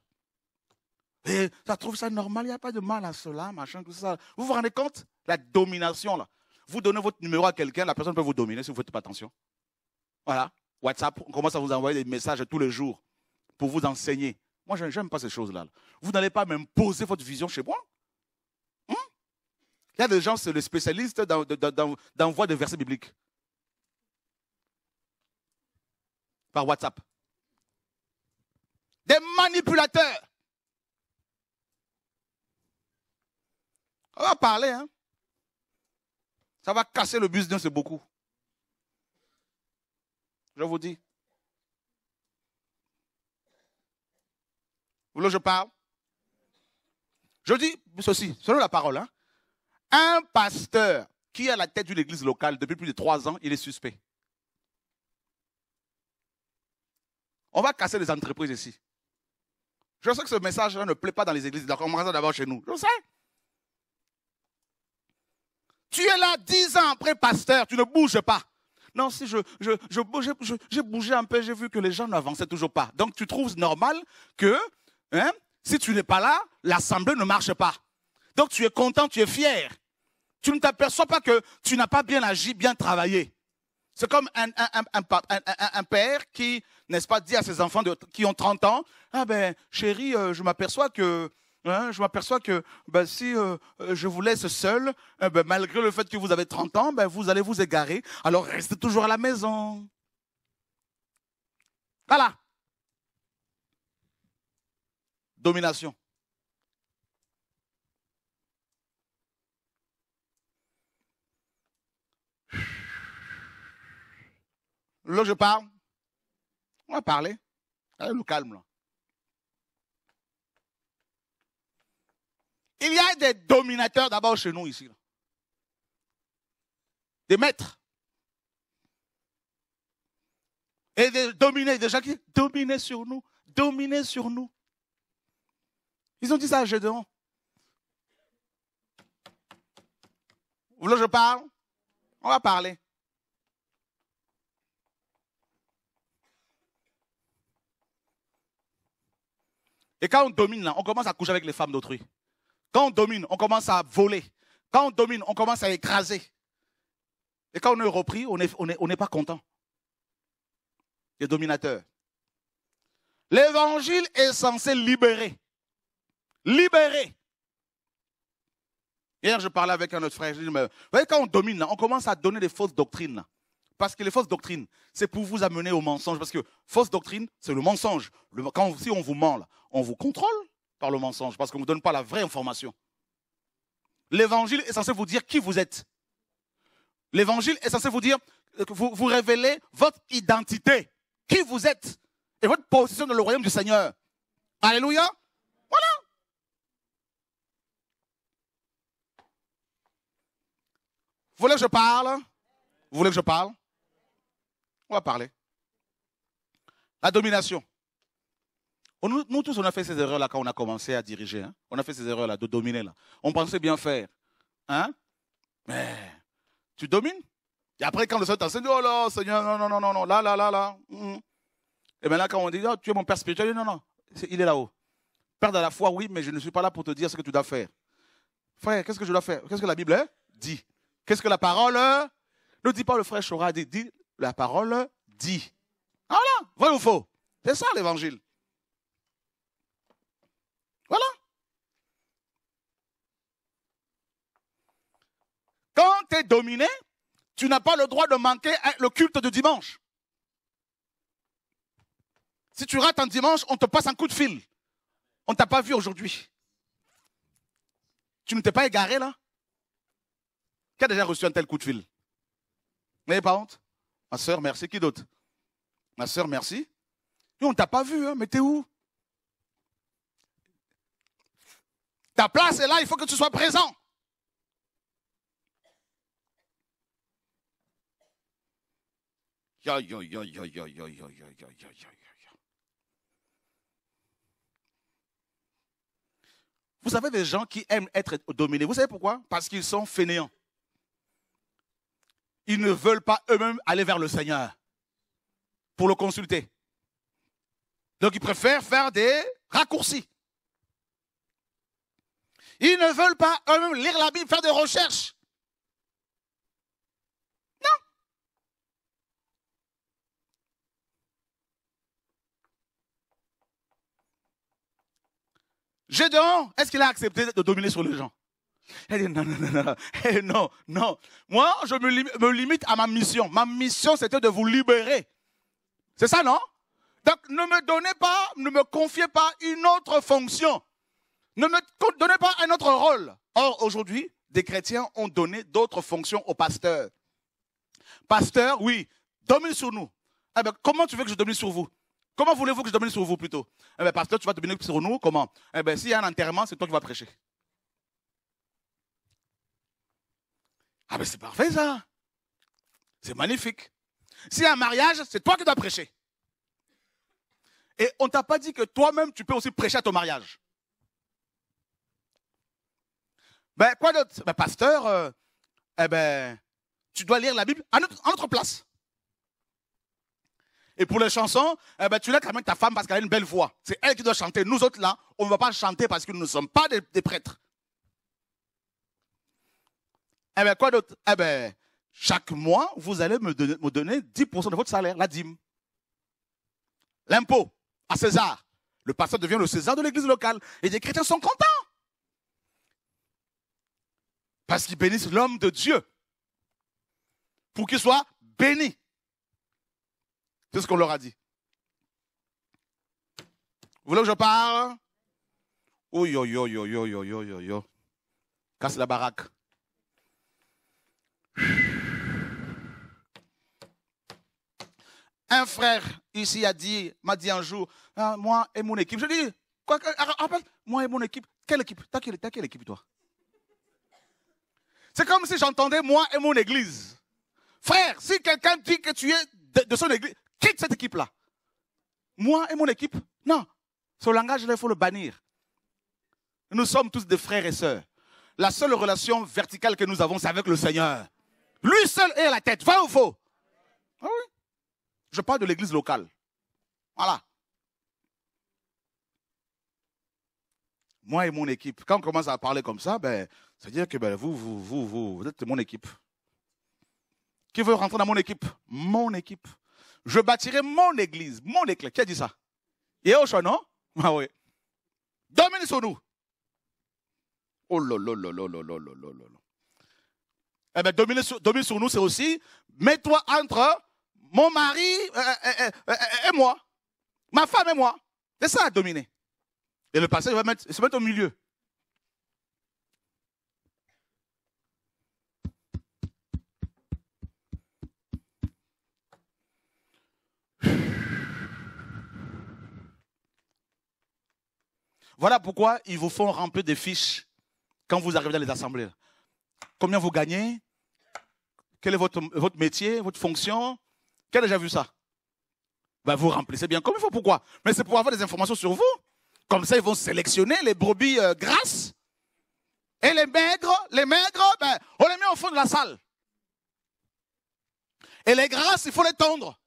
Et ça trouve ça normal, il n'y a pas de mal à cela, machin, tout ça. Vous vous rendez compte La domination, là. Vous donnez votre numéro à quelqu'un, la personne peut vous dominer si vous ne faites pas attention. Voilà. WhatsApp, on commence à vous envoyer des messages tous les jours pour vous enseigner. Moi, je n'aime pas ces choses-là. Vous n'allez pas m'imposer votre vision chez moi. Hein? il y a des gens, c'est le spécialiste d'envoi de versets bibliques. par WhatsApp. Des manipulateurs. On va parler, hein. Ça va casser le bus d'un, c'est beaucoup. Je vous dis. Vous voulez que je parle Je dis ceci, selon la parole. Hein. Un pasteur qui est à la tête d'une église locale depuis plus de trois ans, il est suspect. On va casser les entreprises ici. Je sais que ce message ne plaît pas dans les églises. Donc, on commence d'abord chez nous. Je sais. Tu es là dix ans après pasteur, tu ne bouges pas. Non, si je, je, j'ai bougé un peu, j'ai vu que les gens n'avançaient toujours pas. Donc tu trouves normal que hein, si tu n'es pas là, l'assemblée ne marche pas. Donc tu es content, tu es fier. Tu ne t'aperçois pas que tu n'as pas bien agi, bien travaillé. C'est comme un, un, père qui, n'est-ce pas, dit à ses enfants qui ont 30 ans, ah ben chérie, euh, je m'aperçois que hein, je m'aperçois que ben, si euh, je vous laisse seul, eh ben, malgré le fait que vous avez 30 ans, ben, vous allez vous égarer. Alors restez toujours à la maison. Voilà. Domination. Là, je parle. On va parler. Allez, le calme, là. Il y a des dominateurs d'abord chez nous ici. Des maîtres. Et des dominés, des gens qui dominaient sur nous, dominaient sur nous. Ils ont dit ça à Gédéon. Là, je parle On va parler. Et quand on domine, là, on commence à coucher avec les femmes d'autrui. Quand on domine, on commence à voler. Quand on domine, on commence à écraser. Et quand on est repris, on n'est est, on est pas content. Les dominateurs. L'évangile est censé libérer. Libérer. Hier, je parlais avec un autre frère. Je mais, vous voyez, quand on domine, on commence à donner des fausses doctrines. Parce que les fausses doctrines, c'est pour vous amener au mensonge. Parce que fausse doctrine, c'est le mensonge. quand, si on vous ment, on vous contrôle par le mensonge, parce qu'on ne vous donne pas la vraie information. L'évangile est censé vous dire qui vous êtes. L'évangile est censé vous dire, euh, vous, vous révéler votre identité, qui vous êtes, et votre position dans le royaume du Seigneur. Alléluia. Voilà. Vous voulez que je parle Vous voulez que je parle va parler. La domination. Nous, tous, on a fait ces erreurs-là quand on a commencé à diriger. Hein. On a fait ces erreurs-là de dominer. Là. On pensait bien faire. Hein? Mais tu domines. Et après, quand le Seigneur dit, oh là, Seigneur, non, non, non, non, non, là, là, là, là. Hum, hum. Et bien là, quand on dit, oh, tu es mon père spirituel, non, non, il est là-haut. Père de la foi, oui, mais je ne suis pas là pour te dire ce que tu dois faire. Frère, qu'est-ce que je dois faire Qu'est-ce que la Bible dit Qu'est-ce que la parole euh, Ne dit pas le frère Chora dit la parole dit. Ah, voilà, vrai ou faux C'est ça l'évangile. Voilà. Quand tu es dominé, tu n'as pas le droit de manquer le culte de dimanche. Si tu rates un dimanche, on te passe un coup de fil. On ne t'a pas vu aujourd'hui. Tu ne t'es pas égaré là Qui a déjà reçu un tel coup de fil Vous pas honte Ma soeur, merci. Qui d'autre Ma soeur, merci. on ne t'a pas vu, hein, mais t'es où Ta place est là, il faut que tu sois présent. Vous savez, des gens qui aiment être dominés. Vous savez pourquoi Parce qu'ils sont fainéants ils ne veulent pas eux-mêmes aller vers le Seigneur pour le consulter. Donc ils préfèrent faire des raccourcis. Ils ne veulent pas eux-mêmes lire la Bible, faire des recherches. Non. Gédéon, est-ce qu'il a accepté de dominer sur les gens elle dit non, non, non, non, non, non. Moi, je me, limite à ma mission. Ma mission, c'était de vous libérer. C'est ça, non Donc, ne me donnez pas, ne me confiez pas une autre fonction. Ne me donnez pas un autre rôle. Or, aujourd'hui, des chrétiens ont donné d'autres fonctions au pasteur. Pasteur, oui, domine sur nous. Eh ben, comment tu veux que je domine sur vous Comment voulez-vous que je domine sur vous plutôt Eh bien, pasteur, tu vas dominer sur nous, comment Eh bien, s'il y a un enterrement, c'est toi qui vas prêcher. Ah ben c'est parfait ça. C'est magnifique. Si un mariage, c'est toi qui dois prêcher. Et on ne t'a pas dit que toi-même, tu peux aussi prêcher à ton mariage. Ben, quoi d'autre Ben, pasteur, euh, eh ben, tu dois lire la Bible à notre, place. Et pour les chansons, eh ben, tu l'as quand même ta femme parce qu'elle a une belle voix. C'est elle qui doit chanter. Nous autres, là, on ne va pas chanter parce que nous ne sommes pas des prêtres. Eh bien, quoi d'autre Eh bien, chaque mois, vous allez me donner, 10% de votre salaire, la dîme. L'impôt à César. Le pasteur devient le César de l'église locale. Et les chrétiens sont contents. Parce qu'ils bénissent l'homme de Dieu. Pour qu'il soit béni. C'est ce qu'on leur a dit. Vous voulez que je parle Oh yo yo yo yo yo yo yo yo. Casse la baraque. Un frère ici a dit, m'a dit un jour, ah, moi et mon équipe. Je dis, quoi, ah, ah, rappelle, moi et mon équipe. Quelle équipe T'as quelle, équipe toi C'est comme si j'entendais moi et mon église. Frère, si quelqu'un dit que tu es de, de son église, quitte cette équipe-là. Moi et mon équipe, non. Ce langage-là, il faut le bannir. Nous sommes tous des frères et sœurs. La seule relation verticale que nous avons, c'est avec le Seigneur. Lui seul est la tête. va ou faux ah oui. Je parle de l'église locale. Voilà. Moi et mon équipe. Quand on commence à parler comme ça, ben, c'est-à-dire que ben, vous, vous, vous, vous, vous êtes mon équipe. Qui veut rentrer dans mon équipe Mon équipe. Je bâtirai mon église, mon église. Qui a dit ça Yéhoshua, non Ah oui. Domine sur nous. Oh là là là là là là là là là. Eh bien, dominer sur, nous, c'est aussi, mets-toi entre mon mari euh, euh, euh, et, moi. Ma femme et moi. C'est ça, dominer. Et le passé, va mettre, se mettre au milieu. Voilà pourquoi ils vous font remplir des fiches quand vous arrivez dans les assemblées combien vous gagnez, quel est votre, votre métier, votre fonction. Qui a déjà vu ça ben Vous remplissez bien comme il faut. Pourquoi Mais c'est pour avoir des informations sur vous. Comme ça, ils vont sélectionner les brebis euh, grasses. Et les maigres, les maigres, ben, on les met au fond de la salle. Et les grasses, il faut les tendre.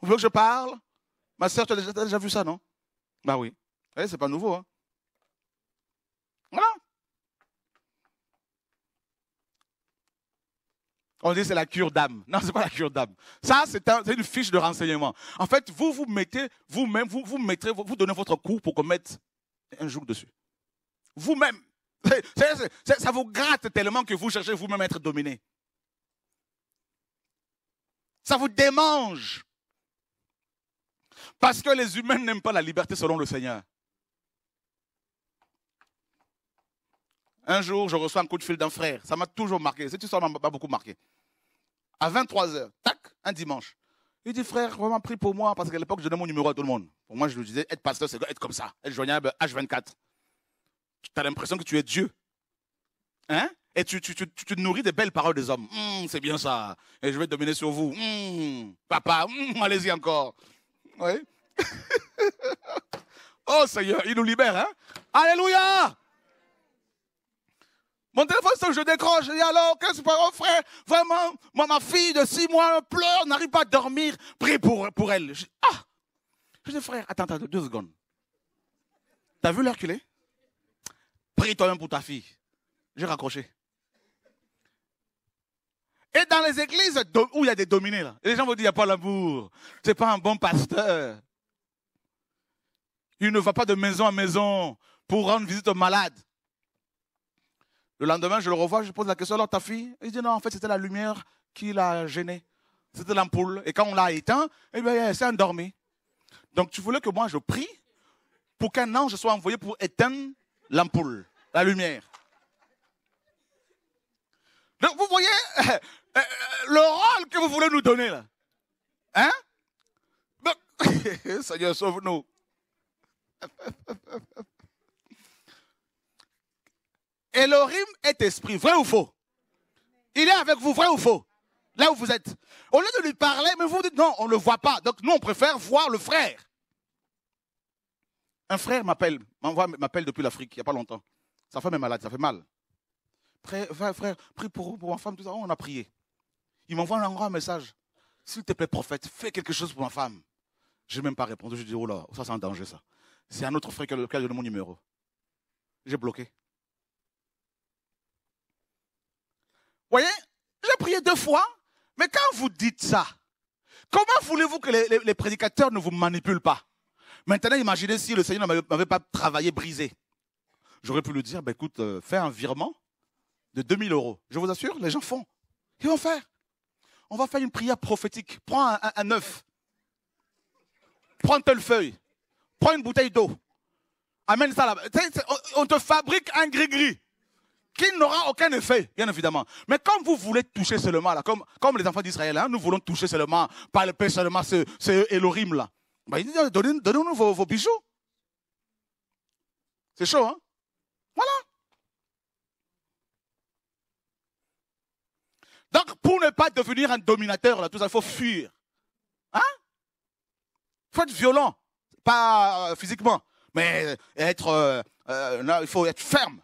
Vous voulez que je parle Ma sœur, tu as déjà, vu ça, non ben oui. Ce eh, c'est pas nouveau. Hein. On dit c'est la cure d'âme. Non, c'est pas la cure d'âme. Ça, c'est une fiche de renseignement. En fait, vous vous mettez vous-même, vous, vous mettrez, vous, donnez votre coup pour qu'on mette un jour dessus. Vous-même. *laughs* Ça vous gratte tellement que vous cherchez vous-même à être dominé. Ça vous démange. Parce que les humains n'aiment pas la liberté selon le Seigneur. Un jour, je reçois un coup de fil d'un frère. Ça m'a toujours marqué. Cette histoire m'a beaucoup marqué. À 23h, tac, un dimanche. Il dit, frère, vraiment prie pour moi, parce qu'à l'époque, je donnais mon numéro à tout le monde. Pour moi, je lui disais, être pasteur, c'est être comme ça, être joignable H24. Tu as l'impression que tu es Dieu. Hein Et tu, tu, te nourris des belles paroles des hommes. Hum, c'est bien ça. Et je vais dominer sur vous. Hum, papa, hum, allez-y encore. Oui. *laughs* oh Seigneur, il nous libère. Hein Alléluia. Mon téléphone, je décroche, je décroche. alors, qu'est-ce que parles, frère Vraiment, moi, ma fille de six mois pleure, n'arrive pas à dormir. Prie pour, pour elle. Je, ah Je dis, frère, attends, attends, deux secondes. T'as vu l'heure qu'il est Prie toi-même pour ta fille. J'ai raccroché. Et dans les églises où il y a des dominés, là, les gens vont dire, il n'y a pas l'amour. Ce n'est pas un bon pasteur. Il ne va pas de maison en maison pour rendre visite aux malades. Le lendemain, je le revois, je pose la question, alors ta fille Il dit non, en fait, c'était la lumière qui l'a gênée. C'était l'ampoule. Et quand on l'a éteint, eh bien, elle s'est endormie. Donc tu voulais que moi je prie pour qu'un ange soit envoyé pour éteindre l'ampoule, la lumière. Donc vous voyez *laughs* euh, le rôle que vous voulez nous donner là. Hein *laughs* Seigneur, sauve-nous. *laughs* Et rime est esprit, vrai ou faux Il est avec vous, vrai ou faux Là où vous êtes. Au lieu de lui parler, mais vous dites non, on ne le voit pas. Donc nous, on préfère voir le frère. Un frère m'appelle, m'appelle depuis l'Afrique, il n'y a pas longtemps. Sa femme est malade, ça fait mal. Frère, frère prie pour, pour ma femme, tout ça. Oh, on a prié. Il m'envoie un message. S'il te plaît, prophète, fais quelque chose pour ma femme. Je n'ai même pas répondu. Je dis, oh là, ça c'est un danger, ça. C'est un autre frère qui a donné mon numéro. J'ai bloqué. voyez, j'ai prié deux fois, mais quand vous dites ça, comment voulez-vous que les, prédicateurs ne vous manipulent pas Maintenant, imaginez si le Seigneur ne m'avait pas travaillé brisé. J'aurais pu lui dire, ben écoute, euh, fais un virement de 2000 euros. Je vous assure, les gens font. Ils vont faire. On va faire une prière prophétique. Prends un, œuf. Prends telle feuille. Prends une bouteille d'eau. Amène ça là-bas. On te fabrique un gris-gris qui n'aura aucun effet, bien évidemment. Mais comme vous voulez toucher seulement, là, comme, comme les enfants d'Israël, hein, nous voulons toucher seulement, palper seulement ce, ce Elohim là. Ben, donnez, nous vos, bijoux. C'est chaud, hein Voilà. Donc, pour ne pas devenir un dominateur, là, tout ça, il faut fuir. Hein Il faut être violent, pas euh, physiquement, mais être, euh, euh, il faut être ferme.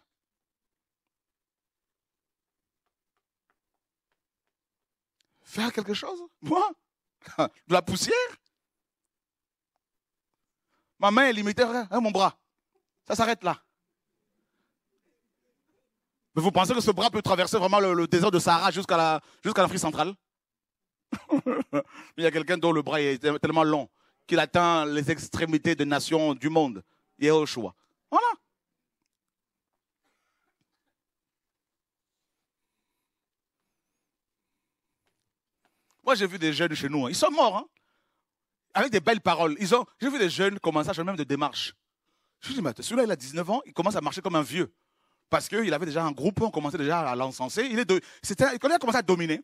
Faire quelque chose Moi *laughs* De la poussière Ma main est limitée, rien. Hein, mon bras. Ça s'arrête là. Mais vous pensez que ce bras peut traverser vraiment le, désert de Sahara jusqu'à l'Afrique centrale *laughs* Il y a quelqu'un dont le bras est tellement long qu'il atteint les extrémités des nations du monde. Il au Moi, j'ai vu des jeunes chez nous, hein. ils sont morts, hein. avec des belles paroles. Ils ont, j'ai vu des jeunes commencer à changer même de démarche. Je me dis, mais celui-là, il a 19 ans, il commence à marcher comme un vieux. Parce qu'il avait déjà un groupe, on commençait déjà à l'encenser. Il, est de, c'était, il a commencé à dominer.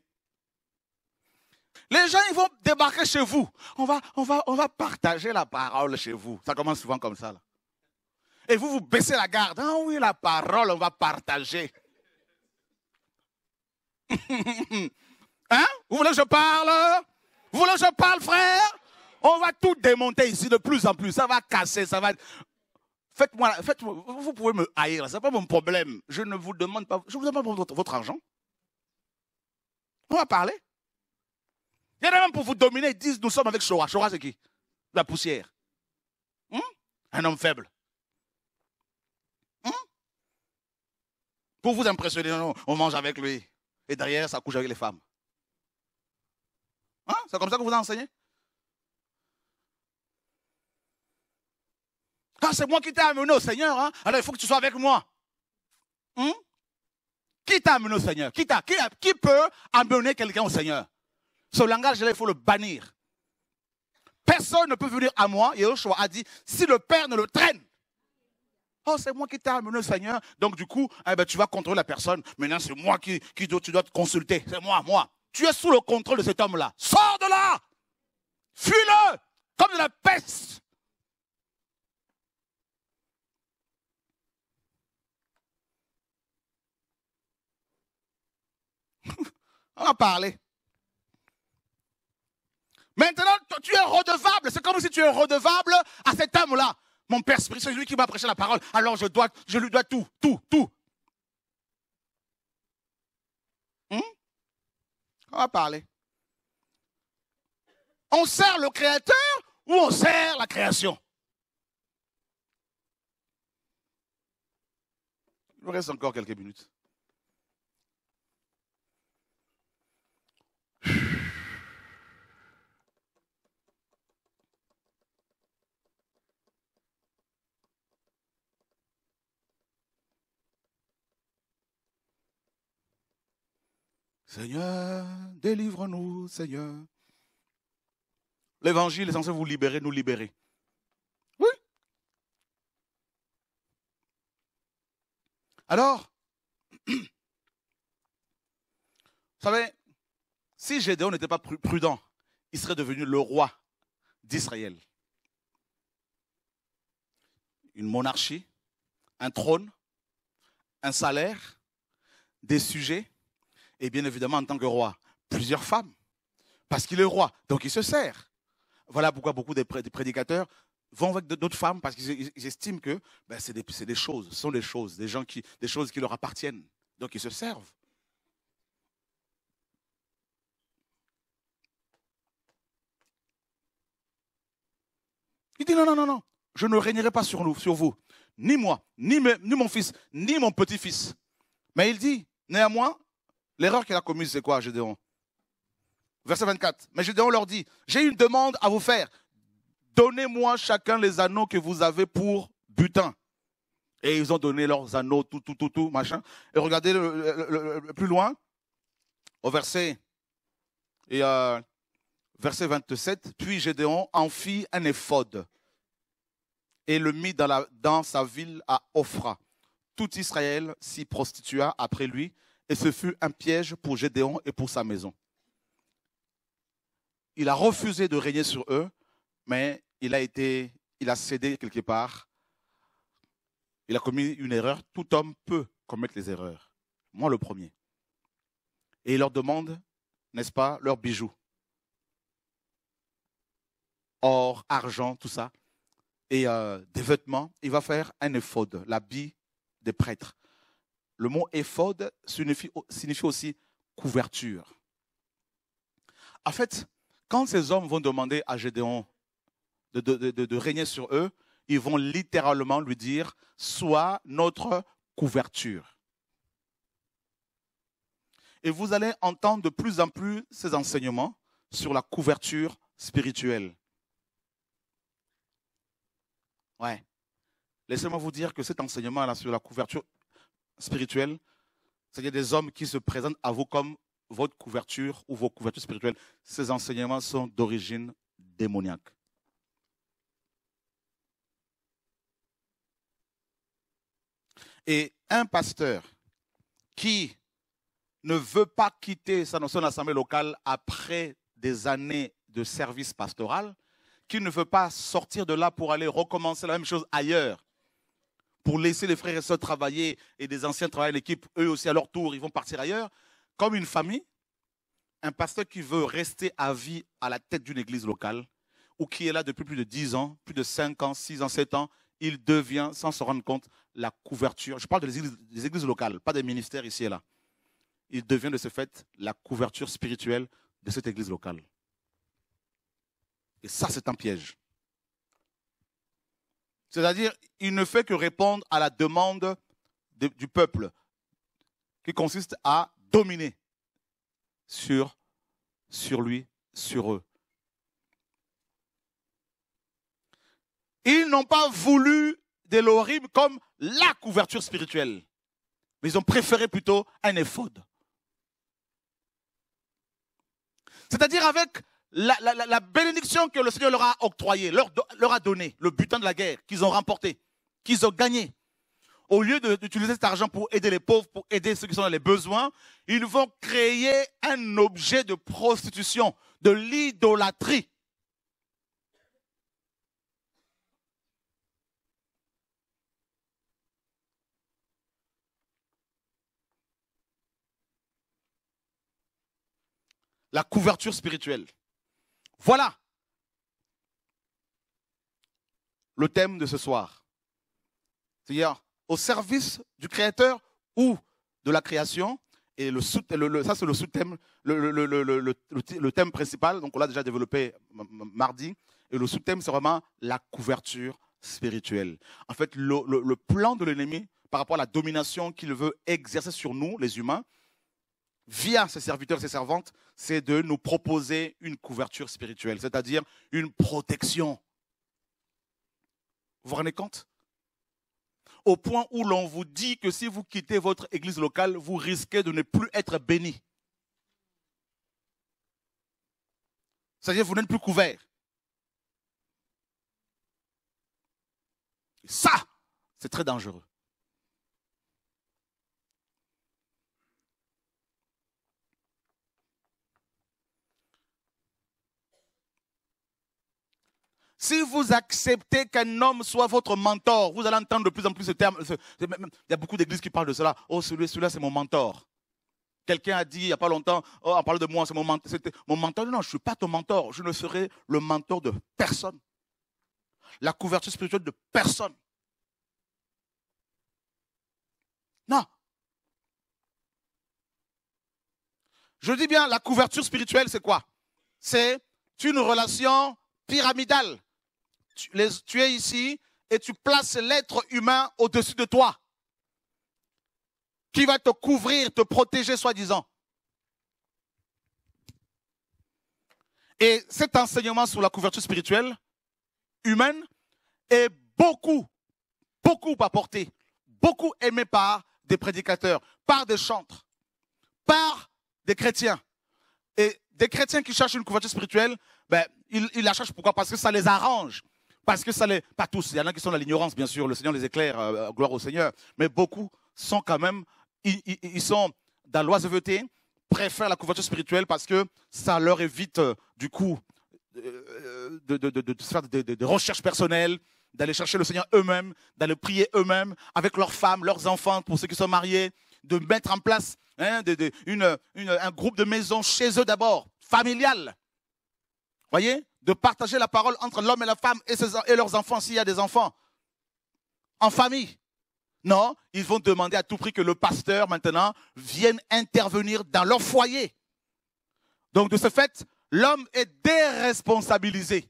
Les gens, ils vont débarquer chez vous. On va, on va, on va partager la parole chez vous. Ça commence souvent comme ça. Là. Et vous, vous baissez la garde. Ah oui, la parole, on va partager. *laughs* Hein Vous voulez que je parle Vous voulez que je parle, frère On va tout démonter ici de plus en plus. Ça va casser, ça va... Faites-moi, faites vous pouvez me haïr, ce n'est pas mon problème. Je ne vous demande pas, je vous demande pas votre, argent. On va parler. Il y en a même pour vous dominer, ils disent nous sommes avec Shoah. Shoah c'est qui La poussière. Hmm? Un homme faible. Hmm? pour vous impressionner, on mange avec lui. Et derrière, ça couche avec les femmes. Hein? C'est comme ça que vous enseignez Ah, c'est moi qui t'ai amené au Seigneur, hein? alors il faut que tu sois avec moi. Hein? Qui t'a amené au Seigneur qui, peut amener quelqu'un au Seigneur Ce langage-là, il faut le bannir. Personne ne peut venir à moi, Yahushua a dit, si le Père ne le traîne. Oh, c'est moi qui t'ai amené au Seigneur. Donc, du coup, eh ben, tu vas contrôler la personne. Maintenant, c'est moi qui, tu dois te consulter. C'est moi, moi. Tu es sous le contrôle de cet homme-là. Sors de là Fuis-le comme de la peste. *laughs* On va parler. Maintenant, tu es redevable. C'est comme si tu es redevable à cet homme-là. Mon Père spirituel, c'est lui qui m'a prêché la parole. Alors je, dois, je lui dois tout, tout, tout. Hmm? On va parler. On sert le Créateur ou on sert la création Il nous reste encore quelques minutes. Seigneur, délivre-nous, Seigneur. L'évangile est censé vous libérer, nous libérer. Oui. Alors, *clears throat* vous savez, si Gédéon n'était pas prudent, il serait devenu le roi d'Israël. Une monarchie, un trône, un salaire, des sujets, et bien évidemment en tant que roi, plusieurs femmes, parce qu'il est roi, donc il se sert. Voilà pourquoi beaucoup de prédicateurs vont avec d'autres femmes parce qu'ils estiment que ben, c'est des, choses, ce sont des choses, des, gens qui, des choses qui leur appartiennent. Donc ils se servent. Il dit non, non, non, non, je ne régnerai pas sur, sur vous, ni moi, ni, ni mon fils, ni mon petit-fils. Mais il dit, néanmoins, L'erreur qu'il a commise, c'est quoi, Gédéon Verset 24. Mais Gédéon leur dit, j'ai une demande à vous faire. Donnez-moi chacun les anneaux que vous avez pour butin. Et ils ont donné leurs anneaux, tout, tout, tout, tout, machin. Et regardez le, plus loin, au verset, et, euh, verset 27. Puis Gédéon en fit un éphode et le mit dans, dans sa ville à Ophra. Tout Israël s'y prostitua après lui et ce fut un piège pour Gédéon et pour sa maison. Il a refusé de régner sur eux, mais il a été, il a cédé quelque part. Il a commis une erreur. Tout homme peut commettre les erreurs. Moi le premier. Et il leur demande, n'est-ce pas, leurs bijoux. Or, argent, tout ça. Et euh, des vêtements. Il va faire un éphode, l'habit des prêtres. Le mot éphod signifie, aussi couverture. En fait, quand ces hommes vont demander à Gédéon de, régner sur eux, ils vont littéralement lui dire Sois notre couverture. Et vous allez entendre de plus en plus ces enseignements sur la couverture spirituelle. Ouais. Laissez-moi vous dire que cet enseignement-là sur la couverture Spirituel, c'est-à-dire des hommes qui se présentent à vous comme votre couverture ou vos couvertures spirituelles. Ces enseignements sont d'origine démoniaque. Et un pasteur qui ne veut pas quitter sa notion d'assemblée locale après des années de service pastoral, qui ne veut pas sortir de là pour aller recommencer la même chose ailleurs, pour laisser les frères et sœurs travailler et des anciens travailler l'équipe, eux aussi à leur tour, ils vont partir ailleurs. Comme une famille, un pasteur qui veut rester à vie à la tête d'une église locale ou qui est là depuis plus de 10 ans, plus de 5 ans, 6 ans, 7 ans, il devient, sans se rendre compte, la couverture. Je parle des églises locales, pas des ministères ici et là. Il devient de ce fait la couverture spirituelle de cette église locale. Et ça, c'est un piège. C'est-à-dire, il ne fait que répondre à la demande du peuple, qui consiste à dominer sur, sur lui, sur eux. Ils n'ont pas voulu de l'horrible comme la couverture spirituelle, mais ils ont préféré plutôt un éphode. C'est-à-dire avec la, bénédiction que le Seigneur leur a octroyée, leur, leur a donnée, le butin de la guerre qu'ils ont remporté, qu'ils ont gagné, au lieu d'utiliser cet argent pour aider les pauvres, pour aider ceux qui sont dans les besoins, ils vont créer un objet de prostitution, de l'idolâtrie. La couverture spirituelle. Voilà le thème de ce soir. C'est-à-dire au service du Créateur ou de la création. Et le ça, c'est le sous-thème, le, le, thème principal. Donc, on l'a déjà développé mardi. Et le sous-thème, c'est vraiment la couverture spirituelle. En fait, le plan de l'ennemi par rapport à la domination qu'il veut exercer sur nous, les humains, via ses serviteurs et ses servantes, c'est de nous proposer une couverture spirituelle, c'est-à-dire une protection. Vous vous rendez compte Au point où l'on vous dit que si vous quittez votre église locale, vous risquez de ne plus être béni. C'est-à-dire que vous n'êtes plus couvert. Ça, c'est très dangereux. Si vous acceptez qu'un homme soit votre mentor, vous allez entendre de plus en plus ce terme. Il y a beaucoup d'églises qui parlent de cela. Oh, celui-là, c'est mon mentor. Quelqu'un a dit il n'y a pas longtemps, oh, on parle de moi, c'est mon, mon mentor. Non, je ne suis pas ton mentor. Je ne serai le mentor de personne. La couverture spirituelle de personne. Non. Je dis bien, la couverture spirituelle, c'est quoi C'est une relation pyramidale tu, es ici et tu places l'être humain au-dessus de toi, qui va te couvrir, te protéger, soi-disant. Et cet enseignement sur la couverture spirituelle humaine est beaucoup, beaucoup apporté, beaucoup aimé par des prédicateurs, par des chantres, par des chrétiens. Et des chrétiens qui cherchent une couverture spirituelle, ben, ils la cherchent pourquoi Parce que ça les arrange. Parce que ça les, pas tous, il y en a qui sont dans l'ignorance, bien sûr, le Seigneur les éclaire, euh, euh, gloire au Seigneur, mais beaucoup sont quand même, ils, sont dans l'oiseveté, préfèrent la couverture spirituelle parce que ça leur évite, euh, du coup, de, de, de, de, faire des, recherches personnelles, d'aller chercher le Seigneur eux-mêmes, d'aller prier eux-mêmes, avec leurs femmes, leurs enfants, pour ceux qui sont mariés, de mettre en place hein, un groupe de maison chez eux d'abord, familial. Voyez de partager la parole entre l'homme et la femme et, leurs enfants s'il y a des enfants. En famille. Non, ils vont demander à tout prix que le pasteur maintenant vienne intervenir dans leur foyer. Donc de ce fait, l'homme est déresponsabilisé.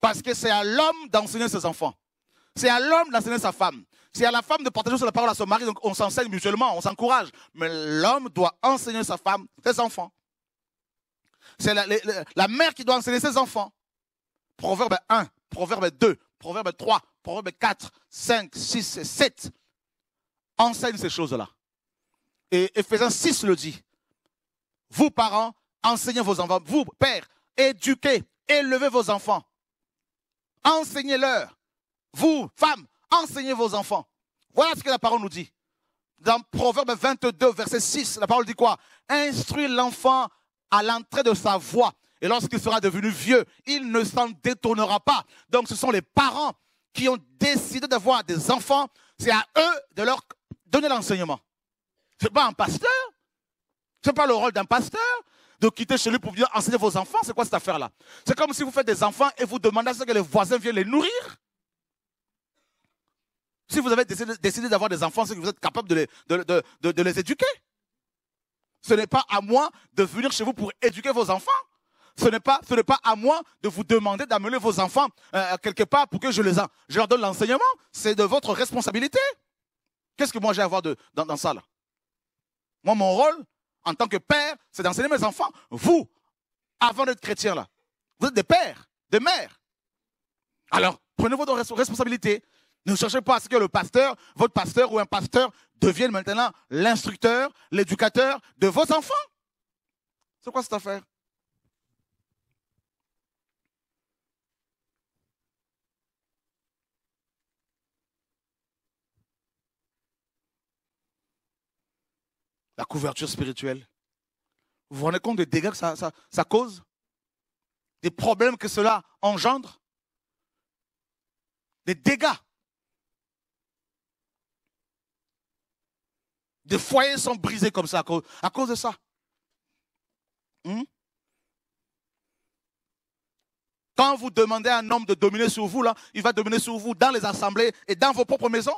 Parce que c'est à l'homme d'enseigner ses enfants. C'est à l'homme d'enseigner sa femme. C'est à la femme de partager la parole à son mari. Donc on s'enseigne mutuellement, on s'encourage. Mais l'homme doit enseigner sa femme, ses enfants. C'est la, mère qui doit enseigner ses enfants. Proverbe 1, Proverbe 2, Proverbe 3, Proverbe 4, 5, 6 et 7 enseigne ces choses-là. Et Ephésiens 6 le dit. Vous, parents, enseignez vos enfants. Vous, pères, éduquez, élevez vos enfants. Enseignez-leur. Vous, femmes, enseignez vos enfants. Voilà ce que la parole nous dit. Dans Proverbe 22, verset 6, la parole dit quoi Instruis l'enfant à l'entrée de sa voie, Et lorsqu'il sera devenu vieux, il ne s'en détournera pas. Donc ce sont les parents qui ont décidé d'avoir des enfants. C'est à eux de leur donner l'enseignement. Ce n'est pas un pasteur. Ce n'est pas le rôle d'un pasteur de quitter chez lui pour venir enseigner vos enfants. C'est quoi cette affaire-là C'est comme si vous faites des enfants et vous demandez à ce que les voisins viennent les nourrir. Si vous avez décidé, d'avoir des enfants, c'est que vous êtes capable de les éduquer. Ce n'est pas à moi de venir chez vous pour éduquer vos enfants. Ce n'est pas, ce n'est pas à moi de vous demander d'amener vos enfants euh, quelque part pour que je les je leur donne l'enseignement. C'est de votre responsabilité. Qu'est-ce que moi j'ai à voir dans, ça là Moi, mon rôle en tant que père, c'est d'enseigner mes enfants. Vous, avant d'être chrétien là, vous êtes des pères, des mères. Alors, prenez votre responsabilité. Ne cherchez pas à ce que le pasteur, votre pasteur ou un pasteur Deviennent maintenant l'instructeur, l'éducateur de vos enfants. C'est quoi cette affaire La couverture spirituelle. Vous vous rendez compte des dégâts que ça cause Des problèmes que cela engendre Des dégâts Des foyers sont brisés comme ça à cause, de ça. Hmm? Quand vous demandez à un homme de dominer sur vous, là, il va dominer sur vous dans les assemblées et dans vos propres maisons.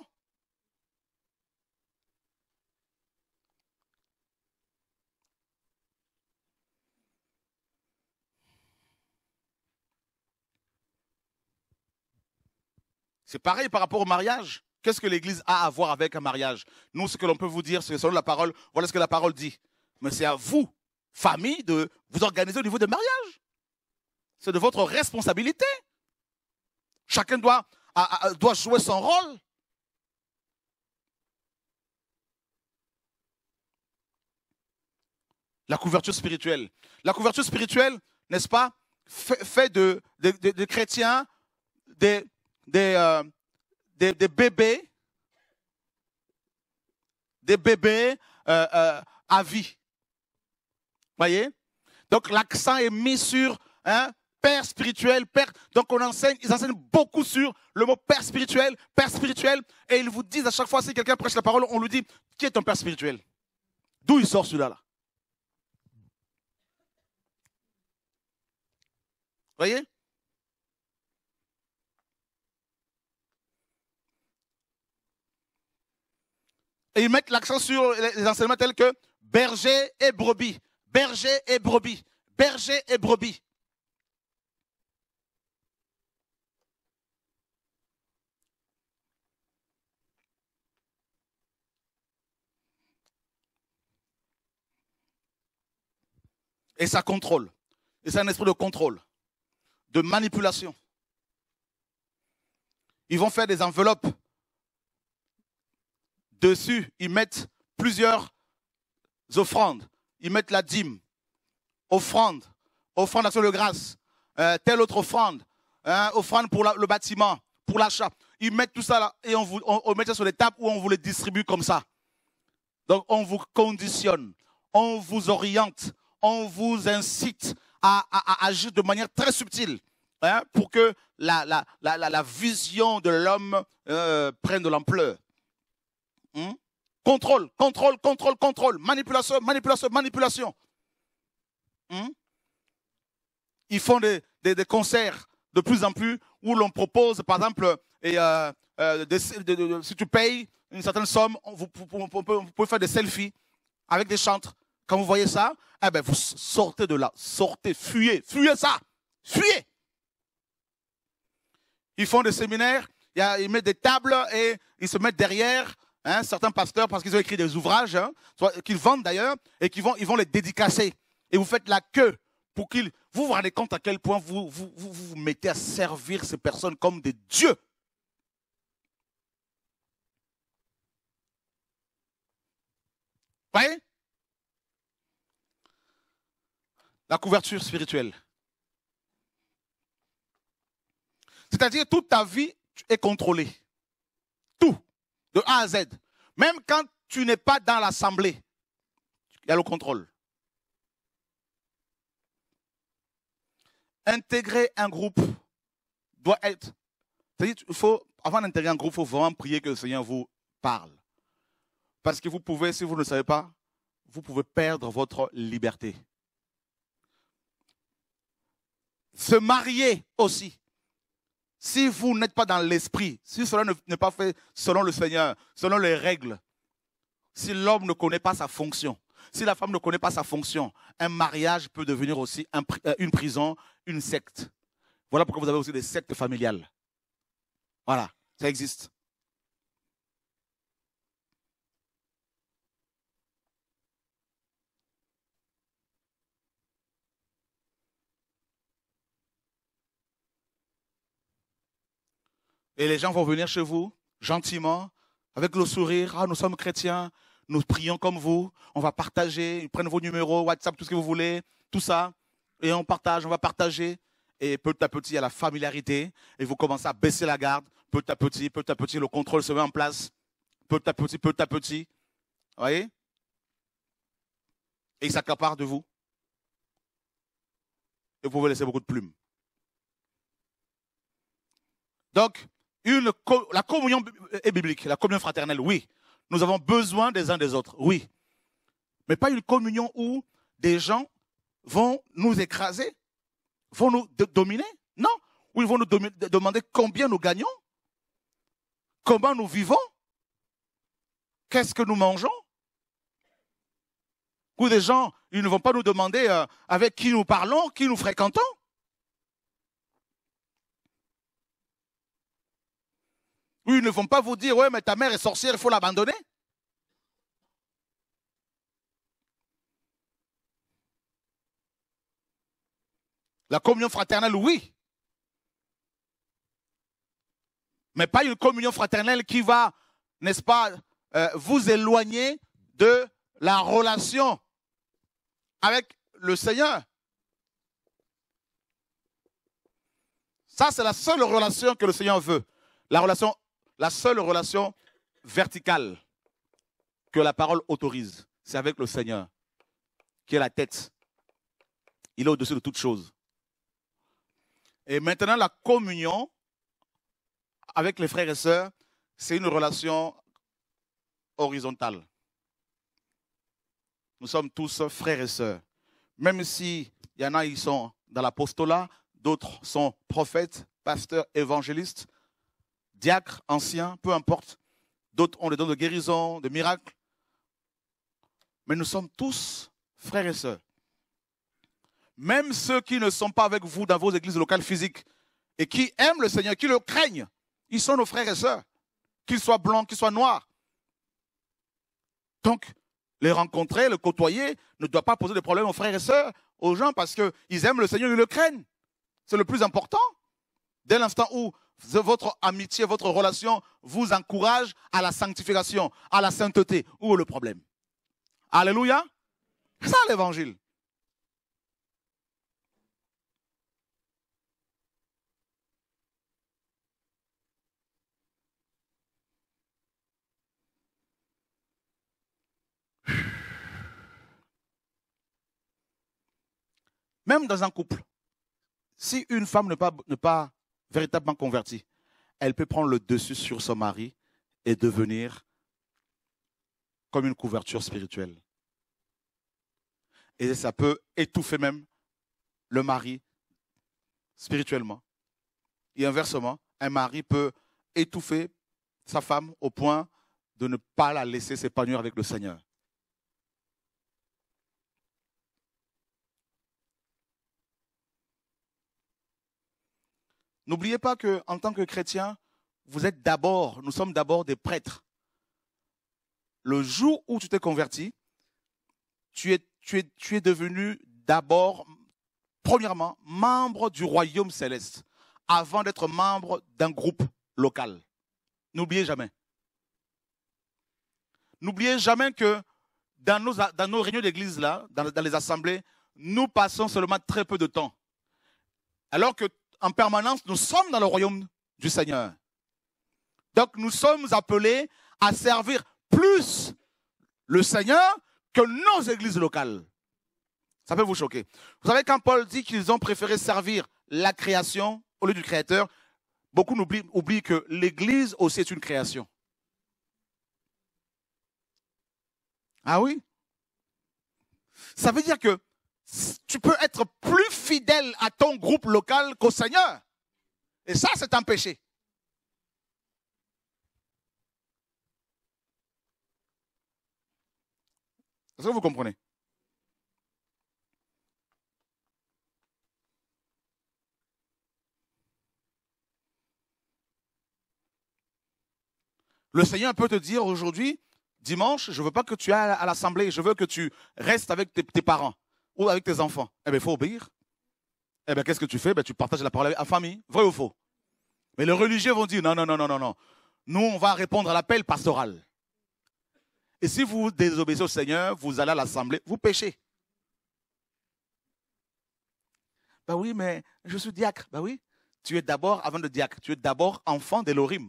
C'est pareil par rapport au mariage. Qu'est-ce que l'Église a à voir avec un mariage Nous, ce que l'on peut vous dire, c'est selon la parole, voilà ce que la parole dit. Mais c'est à vous, famille, de vous organiser au niveau des mariages. C'est de votre responsabilité. Chacun doit, doit jouer son rôle. La couverture spirituelle. La couverture spirituelle, n'est-ce pas, fait, de, de, chrétiens des, des, euh, des, bébés, des bébés euh, euh, à vie. Voyez Donc l'accent est mis sur hein, père spirituel, père. Donc on enseigne, ils enseignent beaucoup sur le mot père spirituel, père spirituel, et ils vous disent à chaque fois si quelqu'un prêche la parole, on lui dit qui est ton père spirituel D'où il sort celui-là là Voyez et ils mettent l'accent sur les enseignements tels que berger et brebis, berger et brebis, berger et brebis. Et ça contrôle. Et c'est un esprit de contrôle, de manipulation. Ils vont faire des enveloppes dessus, ils mettent plusieurs offrandes. Ils mettent la dîme, offrande, offrande d'action de grâce, euh, telle autre offrande, hein, offrande pour le bâtiment, pour l'achat. Ils mettent tout ça là et on, vous, met ça sur les tables où on vous les distribue comme ça. Donc on vous conditionne, on vous oriente, on vous incite à, agir de manière très subtile hein, pour que la, vision de l'homme euh, prenne de l'ampleur. Hmm? Contrôle, contrôle, contrôle, contrôle. Manipulation, manipulation, manipulation. Hmm? Ils font des, concerts de plus en plus où l'on propose, par exemple, et, euh, euh, si tu payes une certaine somme, vous, vous, pouvez faire des selfies avec des chantres. Quand vous voyez ça, eh ben vous sortez de là, sortez, fuyez, fuyez ça, fuyez. Ils font des séminaires, ils mettent des tables et ils se mettent derrière Hein, certains pasteurs, parce qu'ils ont écrit des ouvrages, hein, qu'ils vendent d'ailleurs, et qu'ils vont, ils vont les dédicacer. Et vous faites la queue pour qu'ils... Vous vous rendez compte à quel point vous vous, mettez à servir ces personnes comme des dieux. voyez La couverture spirituelle. C'est-à-dire toute ta vie est contrôlée. Tout de A à Z. Même quand tu n'es pas dans l'assemblée, il y a le contrôle. Intégrer un groupe doit être. C'est-à-dire, il faut, avant d'intégrer un groupe, il faut vraiment prier que le Seigneur vous parle. Parce que vous pouvez, si vous ne le savez pas, vous pouvez perdre votre liberté. Se marier aussi. Si vous n'êtes pas dans l'esprit, si cela n'est pas fait selon le Seigneur, selon les règles, si l'homme ne connaît pas sa fonction, si la femme ne connaît pas sa fonction, un mariage peut devenir aussi euh, une prison, une secte. Voilà pourquoi vous avez aussi des sectes familiales. Voilà, ça existe. Et les gens vont venir chez vous, gentiment, avec le sourire. Ah, nous sommes chrétiens, nous prions comme vous, on va partager, ils prennent vos numéros, WhatsApp, tout ce que vous voulez, tout ça. Et on partage, on va partager. Et peu à petit, il y a la familiarité. Et vous commencez à baisser la garde. peu à petit, peu à petit, le contrôle se met en place. peu à petit, peu à petit. Vous voyez Et ils s'accaparent de vous. Et vous pouvez laisser beaucoup de plumes. Donc, la communion est biblique, la communion fraternelle, oui. Nous avons besoin des uns des autres, oui. Mais pas une communion où des gens vont nous écraser, vont nous dominer, non. Où ils vont nous demander combien nous gagnons, comment nous vivons, qu'est-ce que nous mangeons. Où des gens, ils ne vont pas nous demander euh, avec qui nous parlons, qui nous fréquentons. Oui, Ils ne vont pas vous dire, ouais, mais ta mère est sorcière, il faut l'abandonner. La communion fraternelle, oui. Mais pas une communion fraternelle qui va, n'est-ce pas, euh, vous éloigner de la relation avec le Seigneur. Ça, c'est la seule relation que le Seigneur veut. La relation la seule relation verticale que la parole autorise, c'est avec le Seigneur, qui est la tête. Il est au-dessus de toute chose. Et maintenant, la communion avec les frères et sœurs, c'est une relation horizontale. Nous sommes tous frères et sœurs. Même si y en a qui sont dans l'apostolat, d'autres sont prophètes, pasteurs, évangélistes, diacres, anciens, peu importe. D'autres ont les dons de guérison, de miracles. Mais nous sommes tous frères et sœurs. Même ceux qui ne sont pas avec vous dans vos églises locales physiques et qui aiment le Seigneur, qui le craignent, ils sont nos frères et sœurs, qu'ils soient blancs, qu'ils soient noirs. Donc, les rencontrer, le côtoyer ne doit pas poser de problème aux frères et sœurs, aux gens, parce qu'ils aiment le Seigneur, ils le craignent. C'est le plus important. Dès l'instant où votre amitié, votre relation vous encourage à la sanctification, à la sainteté. Où est le problème Alléluia C'est ça l'évangile. Même dans un couple, si une femme ne pas, ne pas véritablement convertie, elle peut prendre le dessus sur son mari et devenir comme une couverture spirituelle. Et ça peut étouffer même le mari spirituellement. Et inversement, un mari peut étouffer sa femme au point de ne pas la laisser s'épanouir avec le Seigneur. N'oubliez pas que en tant que chrétien, vous êtes d'abord, nous sommes d'abord des prêtres. Le jour où tu t'es converti, tu es, tu es, tu es devenu d'abord, premièrement, membre du royaume céleste, avant d'être membre d'un groupe local. N'oubliez jamais. N'oubliez jamais que dans nos, dans nos réunions d'église, là, dans, dans les assemblées, nous passons seulement très peu de temps. Alors que en permanence, nous sommes dans le royaume du Seigneur. Donc nous sommes appelés à servir plus le Seigneur que nos églises locales. Ça peut vous choquer. Vous savez, quand Paul dit qu'ils ont préféré servir la création au lieu du Créateur, beaucoup oublient, que l'Église aussi est une création. Ah oui Ça veut dire que tu peux être plus fidèle à ton groupe local qu'au Seigneur. Et ça, c'est un péché. Est-ce que vous comprenez Le Seigneur peut te dire aujourd'hui, dimanche, je ne veux pas que tu ailles à l'assemblée, je veux que tu restes avec tes, tes parents ou avec tes enfants. Eh bien, il faut obéir. Eh bien, qu'est-ce que tu fais ben, Tu partages la parole avec la famille, vrai ou faux Mais les religieux vont dire, non, non, non, non, non, non. Nous, on va répondre à l'appel pastoral. Et si vous désobéissez au Seigneur, vous allez à l'assemblée, vous péchez. Ben oui, mais je suis diacre. Ben oui, tu es d'abord, avant de diacre, tu es d'abord enfant d'Elohim.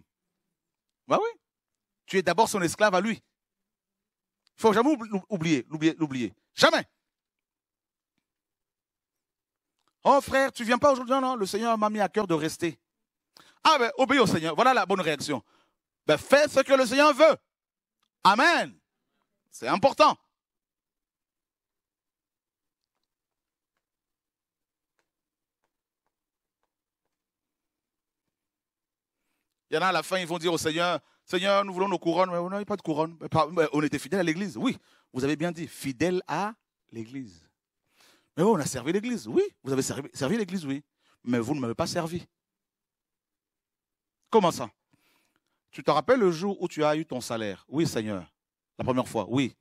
Ben oui, tu es d'abord son esclave à lui. Il ne faut jamais oublier, l'oublier. Jamais. Oh frère, tu viens pas aujourd'hui Non, non, le Seigneur m'a mis à cœur de rester. Ah ben, obéis au Seigneur. Voilà la bonne réaction. Ben, fais ce que le Seigneur veut. Amen. C'est important. Il y en a à la fin, ils vont dire au Seigneur, Seigneur, nous voulons nos couronnes. Mais on n'avait pas de couronne. On était fidèles à l'Église. Oui, vous avez bien dit, fidèles à l'Église. Mais on a servi l'Église. Oui, vous avez servi, l'Église, oui. Mais vous ne m'avez pas servi. Comment ça Tu te rappelles le jour où tu as eu ton salaire Oui, Seigneur. La première fois, oui.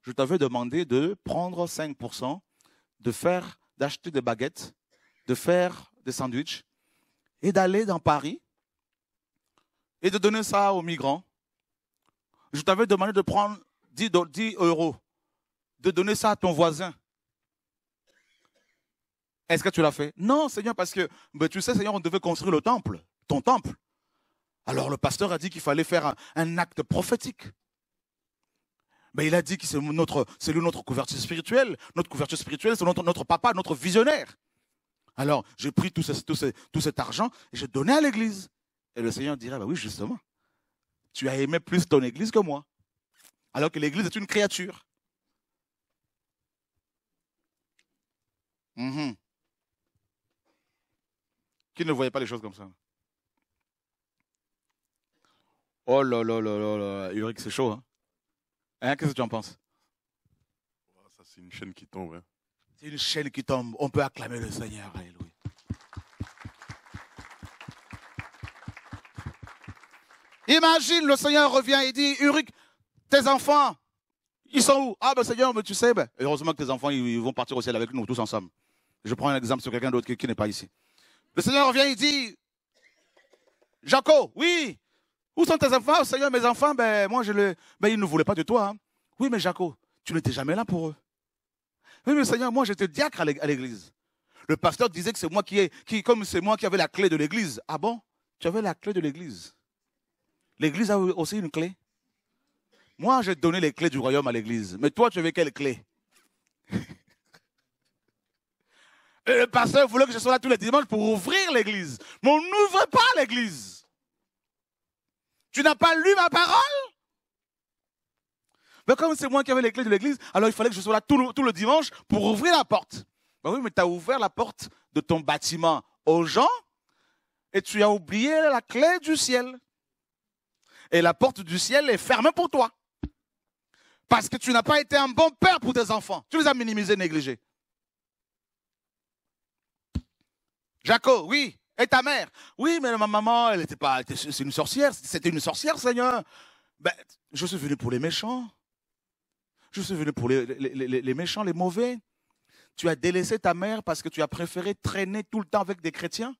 Je t'avais demandé de prendre 5%, de faire, d'acheter des baguettes, de faire des sandwiches, et d'aller dans Paris et de donner ça aux migrants. Je t'avais demandé de prendre 10 euros, de donner ça à ton voisin est-ce que tu l'as fait Non, Seigneur, parce que tu sais, Seigneur, on devait construire le temple, ton temple. Alors le pasteur a dit qu'il fallait faire un, acte prophétique. Mais il a dit que c'est notre, c'est notre couverture spirituelle. Notre couverture spirituelle, c'est notre, papa, notre visionnaire. Alors j'ai pris tout, cet argent et j'ai donné à l'église. Et le Seigneur dirait, bah oui, justement, tu as aimé plus ton église que moi. Alors que l'église est une créature. Mhm qui ne voyait pas les choses comme ça. Oh là là là là là, Uric, c'est chaud. Hein. Hein, qu'est-ce que tu en penses oh, Ça, c'est une chaîne qui tombe. Hein. C'est une chaîne qui tombe. On peut acclamer le Seigneur. Alléluia. Imagine, le Seigneur revient et dit, "Uric, tes enfants, ils sont où Ah ben Seigneur, mais ben, tu sais, ben, heureusement que tes enfants, ils vont partir au ciel avec nous, tous ensemble. Je prends un exemple sur quelqu'un d'autre qui n'est pas ici. Le Seigneur revient et dit, Jaco, oui, où sont tes enfants Seigneur, mes enfants, ben, moi, je le, ben, ils ne voulaient pas de toi. Hein. Oui, mais Jaco, tu n'étais jamais là pour eux. Oui, mais Seigneur, moi, j'étais diacre à l'église. Le pasteur disait que c'est moi qui ai, qui, comme c'est moi qui avais la clé de l'église. Ah bon Tu avais la clé de l'église. L'église a aussi une clé. Moi, j'ai donné les clés du royaume à l'église. Mais toi, tu avais quelle clé et le pasteur voulait que je sois là tous les dimanches pour ouvrir l'église. Mais on n'ouvre pas l'église. Tu n'as pas lu ma parole Mais comme c'est moi qui avais les clés de l'église, alors il fallait que je sois là tout le, dimanche pour ouvrir la porte. Bah oui, mais tu as ouvert la porte de ton bâtiment aux gens et tu as oublié la clé du ciel. Et la porte du ciel est fermée pour toi. Parce que tu n'as pas été un bon père pour tes enfants. Tu les as minimisés, négligés. Jaco, oui. Et ta mère Oui, mais ma maman, elle n'était pas. C'est une sorcière. C'était une sorcière, Seigneur. Ben, je suis venu pour les méchants. Je suis venu pour les, méchants, les mauvais. Tu as délaissé ta mère parce que tu as préféré traîner tout le temps avec des chrétiens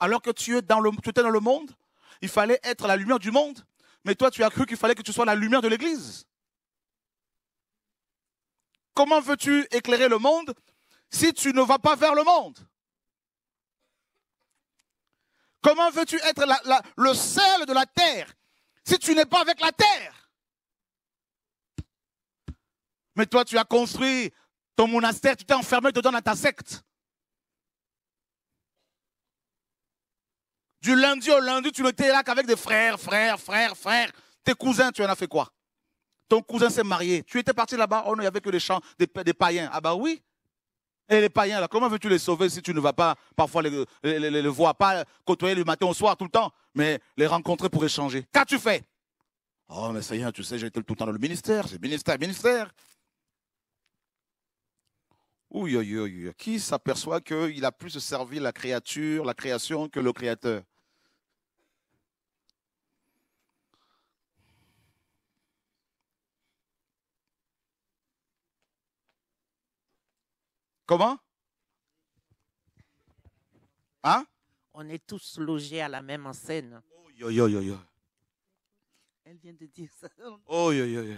alors que tu, es dans tu étais dans le monde, il fallait être la lumière du monde, mais toi tu as cru qu'il fallait que tu sois la lumière de l'Église. Comment veux-tu éclairer le monde si tu ne vas pas vers le monde Comment veux-tu être le seul de la terre si tu n'es pas avec la terre Mais toi, tu as construit ton monastère, tu t'es enfermé dedans dans ta secte. Du lundi au lundi, tu n'étais là qu'avec des frères, frères, frères, frères. Tes cousins, tu en as fait quoi Ton cousin s'est marié. Tu étais parti là-bas, oh non, il n'y avait que des chants, des païens. Ah bah oui, et les païens, là, comment veux-tu les sauver si tu ne vas pas, parfois, les, les, les, voir, pas côtoyer le matin au soir, tout le temps, mais les rencontrer pour échanger Qu'as-tu fait Oh, mais est, tu sais, j'ai été tout le temps dans le ministère, c'est ministère, ministère. Ouh, oui, qui s'aperçoit qu'il a plus servi la créature, la création que le créateur Comment Hein On est tous logés à la même enseigne. Oh, yo, yo, yo, yo. Elle vient de dire ça. Oh, yo, yo, yo.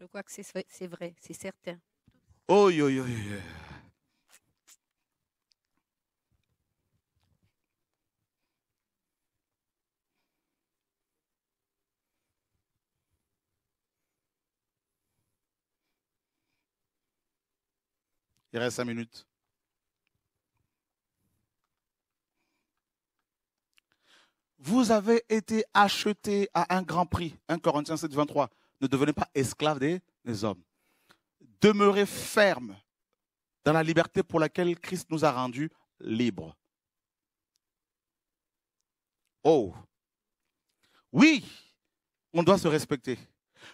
Je crois que c'est vrai, c'est certain. Oh, yo, yo, yo, yo. Il reste cinq minutes. Vous avez été acheté à un grand prix. 1 Corinthiens 7, 23. Ne devenez pas esclaves des, des hommes. Demeurez fermes dans la liberté pour laquelle Christ nous a rendus libres. Oh, oui, on doit se respecter.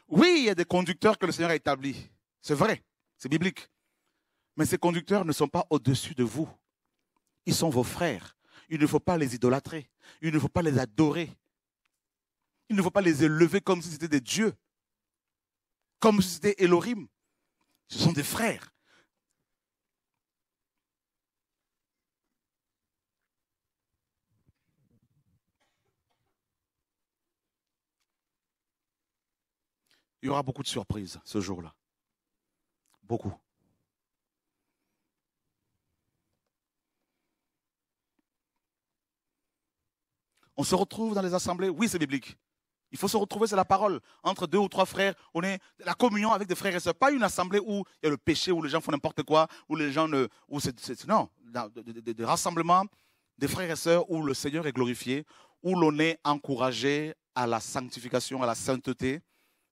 Oui, il y a des conducteurs que le Seigneur a établis. C'est vrai, c'est biblique. Mais ces conducteurs ne sont pas au-dessus de vous. Ils sont vos frères. Il ne faut pas les idolâtrer. Il ne faut pas les adorer. Il ne faut pas les élever comme si c'était des dieux, comme si c'était Elohim. Ce sont des frères. Il y aura beaucoup de surprises ce jour-là. Beaucoup. On se retrouve dans les assemblées. Oui, c'est biblique. Il faut se retrouver, c'est la parole. Entre deux ou trois frères, on est la communion avec des frères et sœurs. Pas une assemblée où il y a le péché, où les gens font n'importe quoi, où les gens ne. non, des rassemblements des frères et sœurs où le Seigneur est glorifié, où l'on est encouragé à la sanctification, à la sainteté.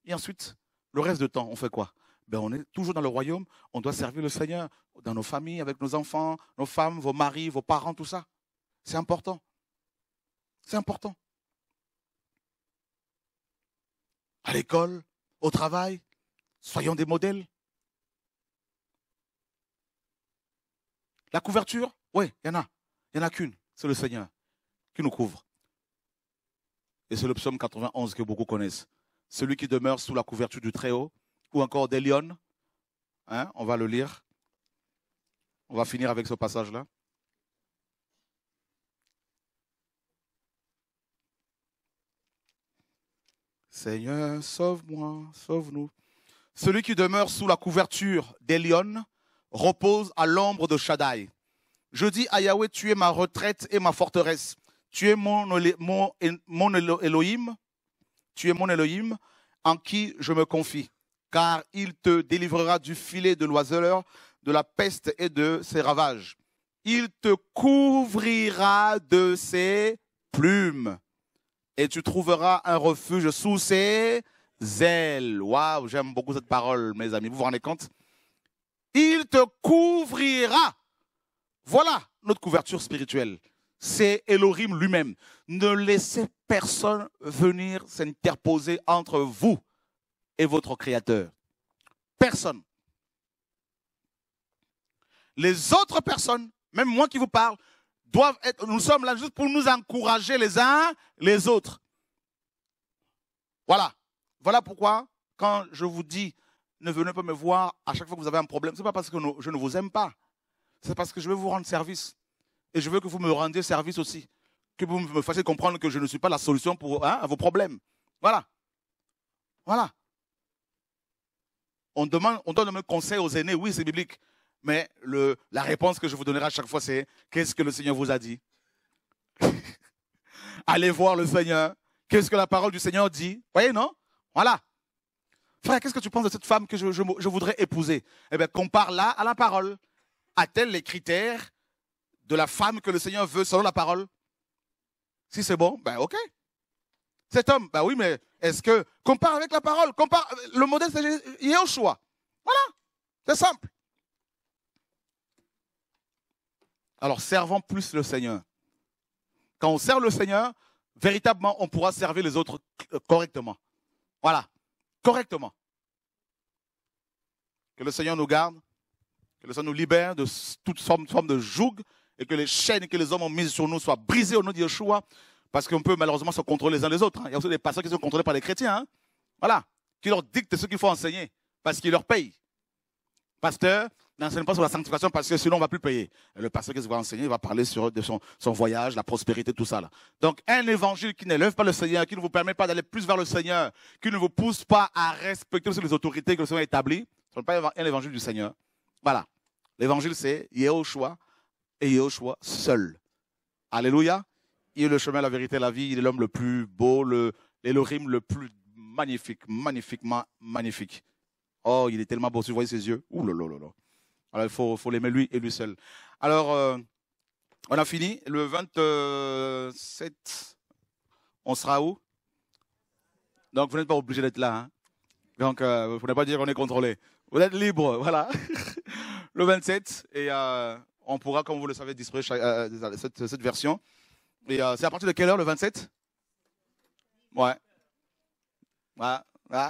Et ensuite, le reste du temps, on fait quoi ben, On est toujours dans le royaume, on doit servir le Seigneur dans nos familles, avec nos enfants, nos femmes, vos maris, vos parents, tout ça. C'est important. C'est important. À l'école, au travail, soyons des modèles. La couverture, oui, il y en a. Il n'y en a qu'une, c'est le Seigneur qui nous couvre. Et c'est le psaume 91 que beaucoup connaissent. Celui qui demeure sous la couverture du Très-Haut, ou encore des lions. Hein, on va le lire. On va finir avec ce passage-là. Seigneur, sauve-moi, sauve-nous. Celui qui demeure sous la couverture des lions repose à l'ombre de Shaddai. Je dis à Yahweh, tu es ma retraite et ma forteresse. Tu es mon, Elohim. Tu es mon Elohim en qui je me confie, car il te délivrera du filet de l'oiseleur, de la peste et de ses ravages. Il te couvrira de ses plumes et tu trouveras un refuge sous ses ailes. Waouh, j'aime beaucoup cette parole, mes amis. Vous vous rendez compte Il te couvrira. Voilà notre couverture spirituelle. C'est Elohim lui-même. Ne laissez personne venir s'interposer entre vous et votre Créateur. Personne. Les autres personnes, même moi qui vous parle, nous sommes là juste pour nous encourager les uns les autres. Voilà. Voilà pourquoi, quand je vous dis, ne venez pas me voir à chaque fois que vous avez un problème, ce n'est pas parce que je ne vous aime pas. C'est parce que je veux vous rendre service. Et je veux que vous me rendiez service aussi. Que vous me fassiez comprendre que je ne suis pas la solution pour, hein, à vos problèmes. Voilà. Voilà. On, demande, on donne un conseil aux aînés, oui, c'est biblique mais la réponse que je vous donnerai à chaque fois, c'est qu'est-ce que le Seigneur vous a dit Allez voir le Seigneur. Qu'est-ce que la parole du Seigneur dit Vous voyez, non Voilà. Frère, qu'est-ce que tu penses de cette femme que je, voudrais épouser Eh bien, compare la à la parole. A-t-elle les critères de la femme que le Seigneur veut selon la parole Si c'est bon, ben ok. Cet homme, ben oui, mais est-ce que. Compare avec la parole. Compare. Le modèle, c'est choix. Voilà. C'est simple. Alors servons plus le Seigneur. Quand on sert le Seigneur, véritablement, on pourra servir les autres correctement. Voilà, correctement. Que le Seigneur nous garde, que le Seigneur nous libère de toute forme, de joug et que les chaînes que les hommes ont mises sur nous soient brisées au nom de Yeshua, parce qu'on peut malheureusement se contrôler les uns les autres. Hein. Il y a aussi des pasteurs qui sont contrôlés par les chrétiens, hein. voilà, qui leur dictent ce qu'il faut enseigner, parce qu'ils leur payent. Pasteur, n'enseigne pas sur la sanctification parce que sinon on ne va plus payer. Le pasteur qui se va enseigner, il va parler sur de son, voyage, la prospérité, tout ça. Là. Donc un évangile qui n'élève pas le Seigneur, qui ne vous permet pas d'aller plus vers le Seigneur, qui ne vous pousse pas à respecter les autorités que le Seigneur a établies, ce n'est pas un évangile du Seigneur. Voilà. L'évangile, c'est Yéhoshua et Yéhoshua seul. Alléluia. Il est le chemin, la vérité, la vie. Il est l'homme le plus beau, le, l'élohim le plus magnifique, magnifiquement magnifique. Oh, il est tellement beau. Si vous voyez ses yeux, ouh là là là alors, il faut, l'aimer lui et lui seul. Alors, euh, on a fini. Le 27, on sera où Donc, vous n'êtes pas obligé d'être là. Hein. Donc, euh, vous n'allez pas dire qu'on est contrôlé. Vous êtes libre, *laughs* voilà. le 27, et euh, on pourra, comme vous le savez, distribuer cette, cette, version. c'est à partir de quelle heure, le 27 Ouais. Ouais. ouais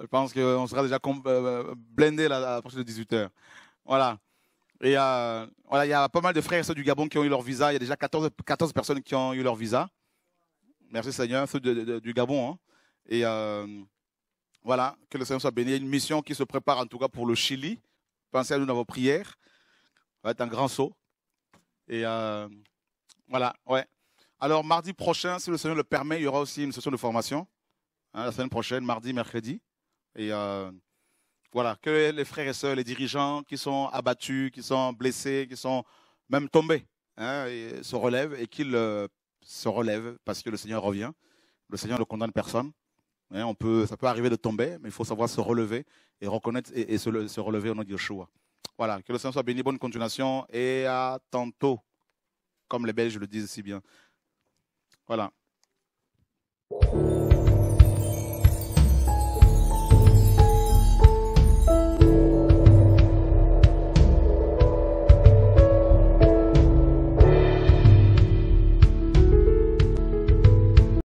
je pense qu'on sera déjà euh, euh, blindé la prochaine de 18h. Voilà. Et euh, voilà, il y a pas mal de frères et sœurs du Gabon qui ont eu leur visa. Il y a déjà 14, personnes qui ont eu leur visa. Merci Seigneur, ceux du Gabon. Hein. Et voilà, que le Seigneur soit béni. Il y a Une mission qui se prépare en tout cas pour le Chili. Pensez à nous dans vos prières. Ça va être un grand saut. Et voilà, ouais. Alors mardi prochain, si le Seigneur le permet, il y aura aussi une session de formation. Hein, la semaine prochaine, mardi, mercredi. Et euh, voilà, que les frères et sœurs, les dirigeants qui sont abattus, qui sont blessés, qui sont même tombés, hein, se relèvent et qu'ils euh, se relèvent parce que le Seigneur revient. Le Seigneur ne condamne personne. Hein. on peut, ça peut arriver de tomber, mais il faut savoir se relever et reconnaître et, se, relever au nom de Yeshua. Voilà, que le Seigneur soit béni, bonne continuation et à tantôt, comme les Belges le disent si bien. Voilà.